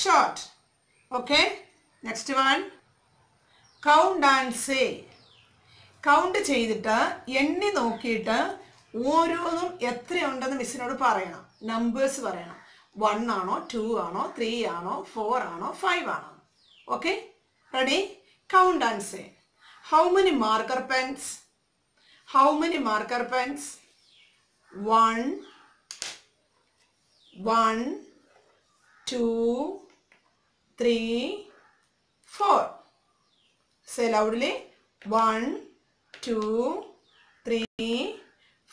short. Okay. Next one. Count and say. Count ചെയ്തിട്ട് എണ്ണി നോക്കിയിട്ട് ഓരോന്നും എത്രയുണ്ടെന്ന് മിസ്സിനോട് പറയണം numbers പറയണം one ആണോ to ആണോ ത്രീ ആണോ ഫോർ ആണോ ഫൈവ് ആണോ okay ready count and say how many marker pens how many marker pens one one two three four say loudly one two three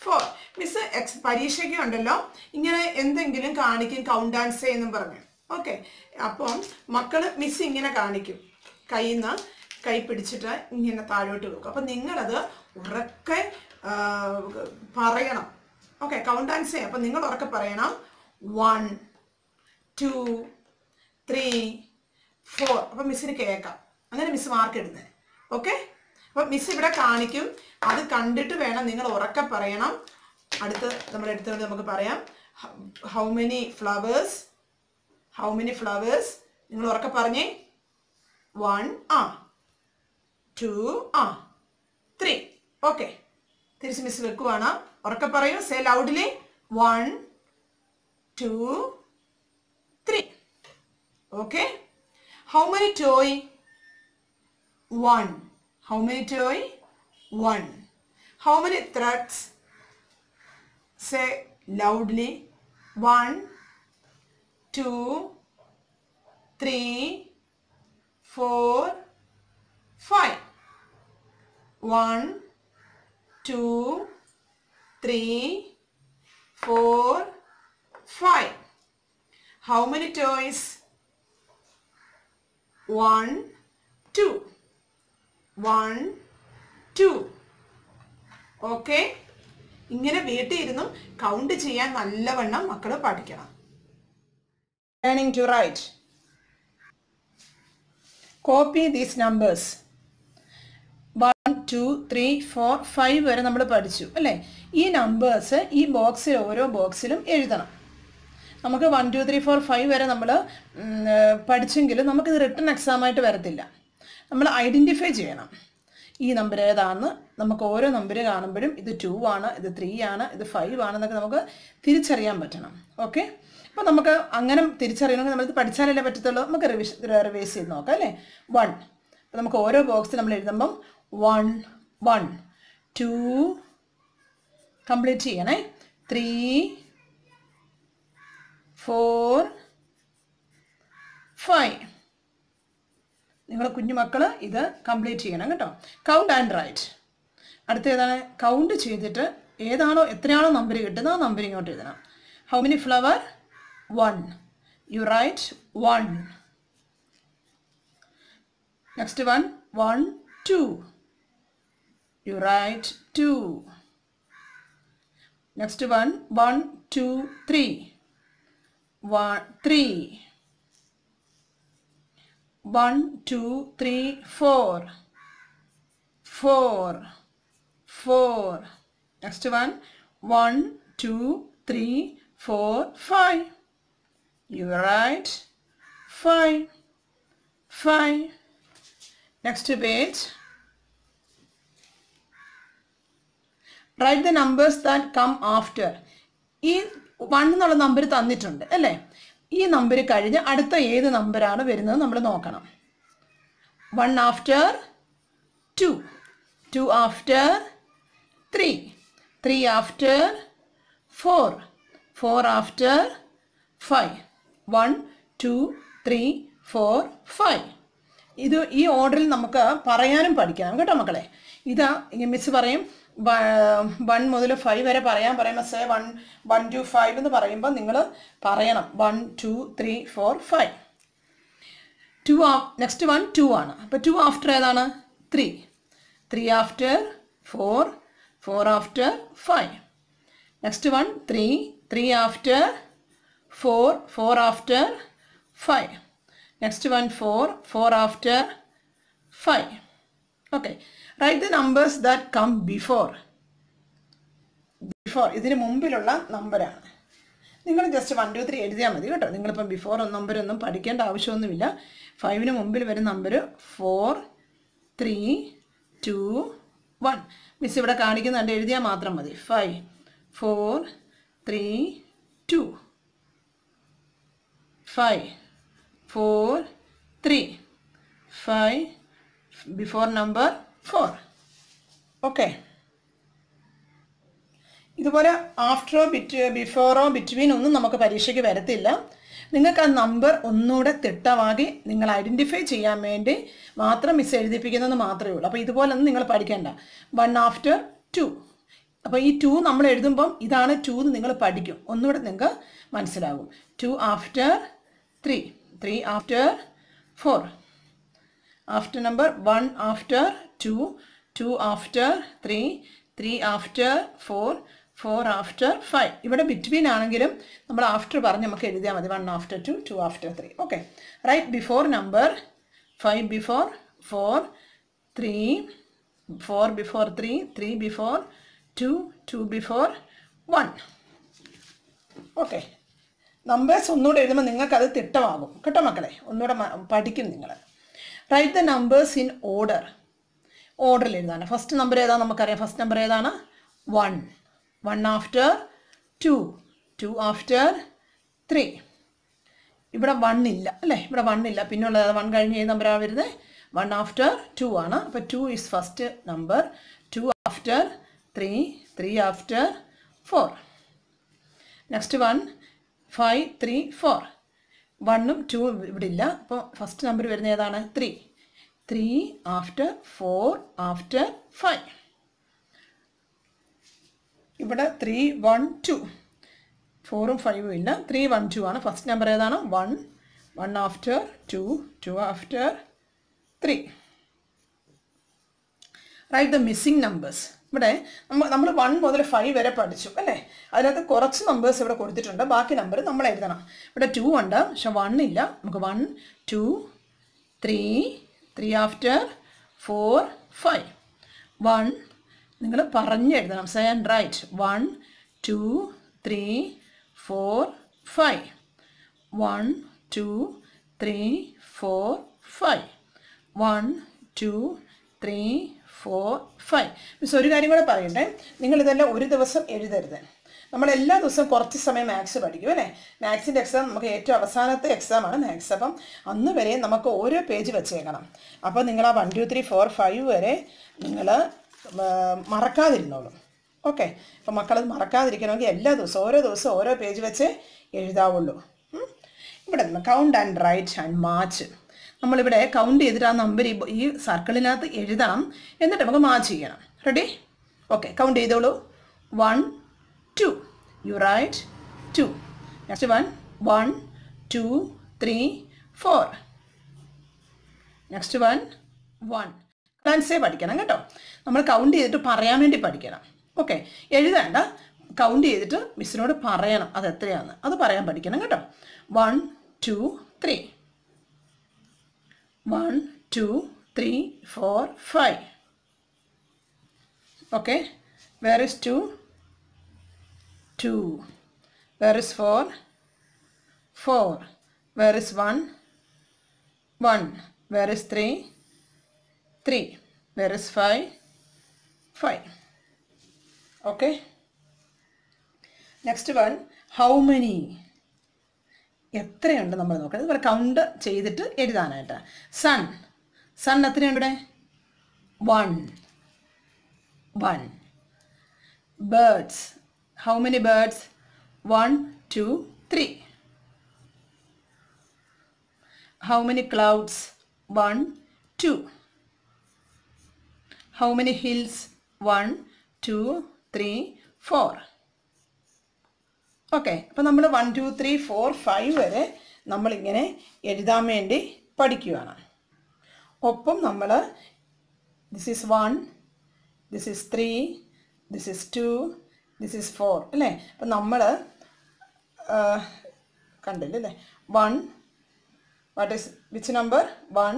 four miss എക്സ് പരീക്ഷയ്ക്ക് ഉണ്ടല്ലോ ഇങ്ങനെ എന്തെങ്കിലും കാണിക്കും കൗണ്ട് ആൻസേ എന്നും പറഞ്ഞു ഓക്കെ അപ്പം മക്കൾ മിസ് ഇങ്ങനെ കാണിക്കും കയ്യിൽ നിന്ന് കൈ പിടിച്ചിട്ട് ഇങ്ങനെ താഴോട്ട് വെക്കും അപ്പം നിങ്ങളത് ഉറക്കെ പറയണം ഓക്കെ കൗണ്ട് ആൻസേ അപ്പം നിങ്ങൾ ഉറക്കെ പറയണം വൺ ടു ത്രീ ഫോർ അപ്പം മിസ്സിന് കേൾക്കാം അങ്ങനെ മിസ് മാർക്ക് ഇടുന്നത് ഓക്കെ അപ്പം മിസ് ഇവിടെ കാണിക്കും അത് കണ്ടിട്ട് വേണം നിങ്ങൾ ഉറക്കെ പറയണം അടുത്ത് നമ്മൾ എടുത്തുകൊണ്ട് നമുക്ക് പറയാം how many flowers how many flowers നിങ്ങൾ ഉറക്കെ പറഞ്ഞേ വൺ ആ ടു ആ ത്രീ ഓക്കെ തിരിച്ച് മിസ് വെക്കുവാണ് ഉറക്കെ പറയൂ say loudly one two three okay How many toy? One. How many toy? One. How many threads? Say loudly. One, two, three, four, five. One, two, three, four, five. How many toys? One, two. One, two. Okay ഇങ്ങനെ വീട്ടിൽ ഇരുന്നും count ചെയ്യാൻ നല്ലവണ്ണം മക്കൾ പഠിക്കണം learning to write copy these numbers one two three four five വരെ നമ്മൾ പഠിച്ചു അല്ലേ ഈ നമ്പേഴ്സ് ഈ ബോക്സിൽ ഓരോ ബോക്സിലും എഴുതണം നമുക്ക് one two three four five വരെ നമ്മൾ പഠിച്ചെങ്കിലും നമുക്കിത് റിട്ടേൺ എക്സാമായിട്ട് വരത്തില്ല നമ്മൾ ഐഡൻറ്റിഫൈ ചെയ്യണം ഈ നമ്പർ ഏതാണെന്ന് നമുക്ക് ഓരോ നമ്പർ കാണുമ്പോഴും ഇത് ടു ആണ് ഇത് ത്രീ ആണ് ഇത് ഫൈവ് എന്നൊക്കെ നമുക്ക് തിരിച്ചറിയാൻ പറ്റണം ഓക്കെ അപ്പോൾ നമുക്ക് അങ്ങനെ തിരിച്ചറിയണമെങ്കിൽ നമ്മളിത് പഠിച്ചാലല്ലേ പറ്റത്തുള്ളൂ നമുക്ക് റിവിഷ് റിവേഴ്സ് ചെയ്ത് നോക്കാം അല്ലേ വൺ അപ്പോൾ നമുക്ക് ഓരോ ബോക്സ് നമ്മൾ എഴുതുമ്പം വൺ വൺ ടു കംപ്ലീറ്റ് ചെയ്യണേ ത്രീ ഫോർ ഫൈവ് നിങ്ങൾ കുഞ്ഞുമക്കൾ ഇത് കംപ്ലീറ്റ് ചെയ്യണം കേട്ടോ കൗണ്ട് ആൻഡ് റൈറ്റ് അടുത്ത ഏതാണ് കൗണ്ട് ചെയ്തിട്ട് ഏതാണോ എത്രയാണോ നമ്പർ കിട്ടുന്നത് ആ നമ്പർ ഇങ്ങോട്ട് എഴുതണം how many flower one you write one next one one two you write two next one one two three one, three. One, two, three, four. Four. Four. Next one. One, two, three, four, five. You are right. Five. Five. Next page. Write the numbers that come after. If one എന്നുള്ള number തന്നിട്ടുണ്ട് അല്ലേ ഈ number കഴിഞ്ഞ് അടുത്ത ഏത് നമ്പറാണ് വരുന്നത് നമ്മൾ നോക്കണം one after two two after three three after four four after five one two three four five ഇത് ഈ ഓർഡറിൽ നമുക്ക് പറയാനും പഠിക്കാം കേട്ടോ മക്കളെ ഇതാ മിസ് പറയും വൺ മുതൽ ഫൈവ് വരെ പറയാൻ പറയുമ്പോൾ say one one two five എന്ന് പറയുമ്പോൾ നിങ്ങൾ പറയണം one two three four five two next one two ആണ് അപ്പോൾ ടു ആഫ്റ്റർ ഏതാണ് three three after four four after five next one three three after four four after five next one four four after five okay write the numbers that come before before ഇതിന് മുമ്പിലുള്ള നമ്പറാണ് നിങ്ങൾ just one two three എഴുതിയാൽ മതി കേട്ടോ നിങ്ങളിപ്പം before നമ്പരൊന്നും പഠിക്കേണ്ട ആവശ്യമൊന്നുമില്ല ഫൈവിന് മുമ്പിൽ വരുന്ന number four three two one miss ഇവിടെ കാണിക്കുന്നുണ്ട് എഴുതിയാൽ മാത്രം മതി five four three two five four three five before number four okay ഇതുപോലെ ആഫ്റ്ററോ ബിറ്റ് ബിഫോറോ ബിറ്റ്വീൻ ഒന്നും നമുക്ക് പരീക്ഷയ്ക്ക് വരത്തില്ല നിങ്ങൾക്ക് ആ നമ്പർ ഒന്നുകൂടെ തിട്ടമാകി നിങ്ങൾ ഐഡൻറ്റിഫൈ ചെയ്യാൻ വേണ്ടി മാത്രം മിസ് എഴുതിപ്പിക്കുന്നതെന്ന് മാത്രമേ ഉള്ളൂ അപ്പോൾ ഇതുപോലൊന്നും നിങ്ങൾ പഠിക്കേണ്ട വൺ ആഫ്റ്റർ ടു അപ്പോൾ ഈ ടു നമ്മൾ എഴുതുമ്പം ഇതാണ് ടു എന്ന് നിങ്ങൾ പഠിക്കും ഒന്നുകൂടെ നിങ്ങൾക്ക് മനസ്സിലാകും two after three three after four after number 1 after 2, 2 after 3, 3 after 4, 4 after 5 ഇവിടെ ബിറ്റ്വീൻ ആണെങ്കിലും നമ്മൾ ആഫ്റ്റർ പറഞ്ഞ് നമുക്ക് എഴുതിയാൽ മതി one after two two after three okay write before number five before four three four before three three before two two before one okay numbers ഒന്നുകൂടെ എഴുതുമ്പോൾ നിങ്ങൾക്കത് തിട്ടമാകും കേട്ടോ മക്കളെ ഒന്നുകൂടെ പഠിക്കും നിങ്ങൾ write the numbers in order order എഴുതാണ് ഫസ്റ്റ് നമ്പർ ഏതാണ് നമുക്കറിയാം ഫസ്റ്റ് നമ്പർ ഏതാണ് one one after two two after three ഇവിടെ വൺ ഇല്ല അല്ലേ ഇവിടെ വൺ ഇല്ല പിന്നുള്ള വൺ കഴിഞ്ഞ് ഏത് നമ്പറാണ് വരുന്നത് വൺ ആഫ്റ്റർ ടു ആണ് അപ്പോൾ two is first number two after three three after four next one five three four വണ്ണും ടൂവും ഇവിടെ ഇല്ല അപ്പോൾ ഫസ്റ്റ് നമ്പർ വരുന്ന ഏതാണ് three three after four after five ഇവിടെ ത്രീ വൺ ടു ഫോറും ഫൈവും ഇല്ല ത്രീ വൺ ടു ആണ് ഫസ്റ്റ് നമ്പർ ഏതാണ് one one after two two after three write the missing numbers ഇവിടെ നമ്മൾ വൺ മുതൽ ഫൈവ് വരെ പഠിച്ചു അല്ലേ അതിനകത്ത് കുറച്ച് നമ്പേഴ്സ് ഇവിടെ കൊടുത്തിട്ടുണ്ട് ബാക്കി നമ്പർ നമ്മൾ എഴുതണം ഇവിടെ ടു ഉണ്ട് പക്ഷെ വൺ ഇല്ല നമുക്ക് one two three three after four five one നിങ്ങൾ പറഞ്ഞ് എഴുതണം say and write one two three four five one two three four five one two three four five miss ഒരു കാര്യം കൂടെ പറയട്ടെ നിങ്ങളിതെല്ലാം ഒരു ദിവസം എഴുതരുത് നമ്മൾ എല്ലാ ദിവസവും കുറച്ച് സമയം മാത്സ് പഠിക്കും അല്ലേ മാത്സിൻ്റെ എക്സാം നമുക്ക് ഏറ്റവും അവസാനത്തെ എക്സാമാണ് മാത്സ് അപ്പം അന്ന് വരെ നമുക്ക് ഓരോ പേജ് വെച്ചേക്കണം അപ്പോൾ നിങ്ങൾ ആ one two three four five വരെ നിങ്ങൾ മറക്കാതിരുന്നോളും ഓക്കെ അപ്പോൾ മക്കളത് മറക്കാതിരിക്കണമെങ്കിൽ എല്ലാ ദിവസവും ഓരോ ദിവസവും ഓരോ പേജ് വെച്ച് എഴുതാവുള്ളൂ ഇവിടെ നിന്ന് count and write and match നമ്മളിവിടെ കൗണ്ട് ചെയ്തിട്ട് ആ നമ്പർ ഈ സർക്കിളിനകത്ത് എഴുതാം എന്നിട്ട് നമുക്ക് മാച്ച് ചെയ്യണം റെഡി ഓക്കെ കൗണ്ട് ചെയ്തോളൂ one two you write two next one one two three four next one one ഡാൻസേ പഠിക്കണം കേട്ടോ നമ്മൾ കൗണ്ട് ചെയ്തിട്ട് പറയാൻ വേണ്ടി പഠിക്കണം ഓക്കെ എഴുതേണ്ട കൗണ്ട് ചെയ്തിട്ട് മിസ്സിനോട് പറയണം അത് എത്രയാണെന്ന് അത് പറയാൻ പഠിക്കണം കേട്ടോ one two three 1, 2, 3, 4, 5. Okay. Where is 2? 2. Where is 4? 4. Where is 1? 1. Where is 3? 3. Where is 5? 5. Okay. Next one. How many? എത്രയുണ്ട് നമ്മൾ നോക്കുന്നത് ഇവിടെ കൗണ്ട് ചെയ്തിട്ട് എഴുതാനായിട്ട് സൺ സൺ എത്രയുണ്ട് ഇവിടെ one one birds how many birds one two three how many clouds one two how many hills one two three four okay അപ്പോൾ നമ്മൾ one two three four five വരെ നമ്മളിങ്ങനെ എഴുതാൻ വേണ്ടി പഠിക്കുകയാണ് ഒപ്പം നമ്മൾ this is one this is three this is two this is four അല്ലേ അപ്പം നമ്മൾ കണ്ടില്ല അല്ലേ one what is which number one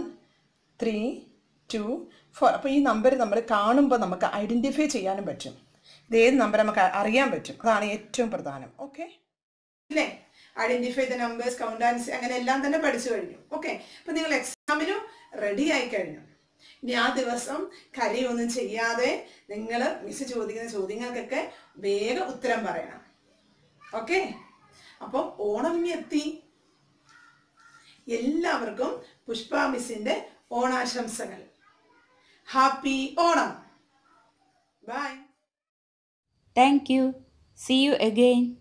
three two four അപ്പോൾ ഈ നമ്പർ നമ്മൾ കാണുമ്പോൾ നമുക്ക് ഐഡൻറ്റിഫൈ ചെയ്യാനും പറ്റും ഇത് ഏത് നമ്പർ നമുക്ക് അറിയാൻ പറ്റും അതാണ് ഏറ്റവും പ്രധാനം ഓക്കെ അല്ലേ ഐഡന്റിഫൈ ദ നമ്പേഴ്സ് കൗണ്ട് അങ്ങനെ എല്ലാം തന്നെ പഠിച്ചു കഴിഞ്ഞു ഓക്കെ അപ്പൊ നിങ്ങൾ എക്സാമിനും റെഡി ആയി കഴിഞ്ഞു ഇനി ആ ദിവസം കരയൊന്നും ചെയ്യാതെ നിങ്ങൾ മിസ് ചോദിക്കുന്ന ചോദ്യങ്ങൾക്കൊക്കെ വേഗം ഉത്തരം പറയണം ഓക്കെ അപ്പൊ ഓണം എത്തി എല്ലാവർക്കും പുഷ്പ മിസ്സിന്റെ ഓണാശംസകൾ happy Onam bye
Thank you. See you again.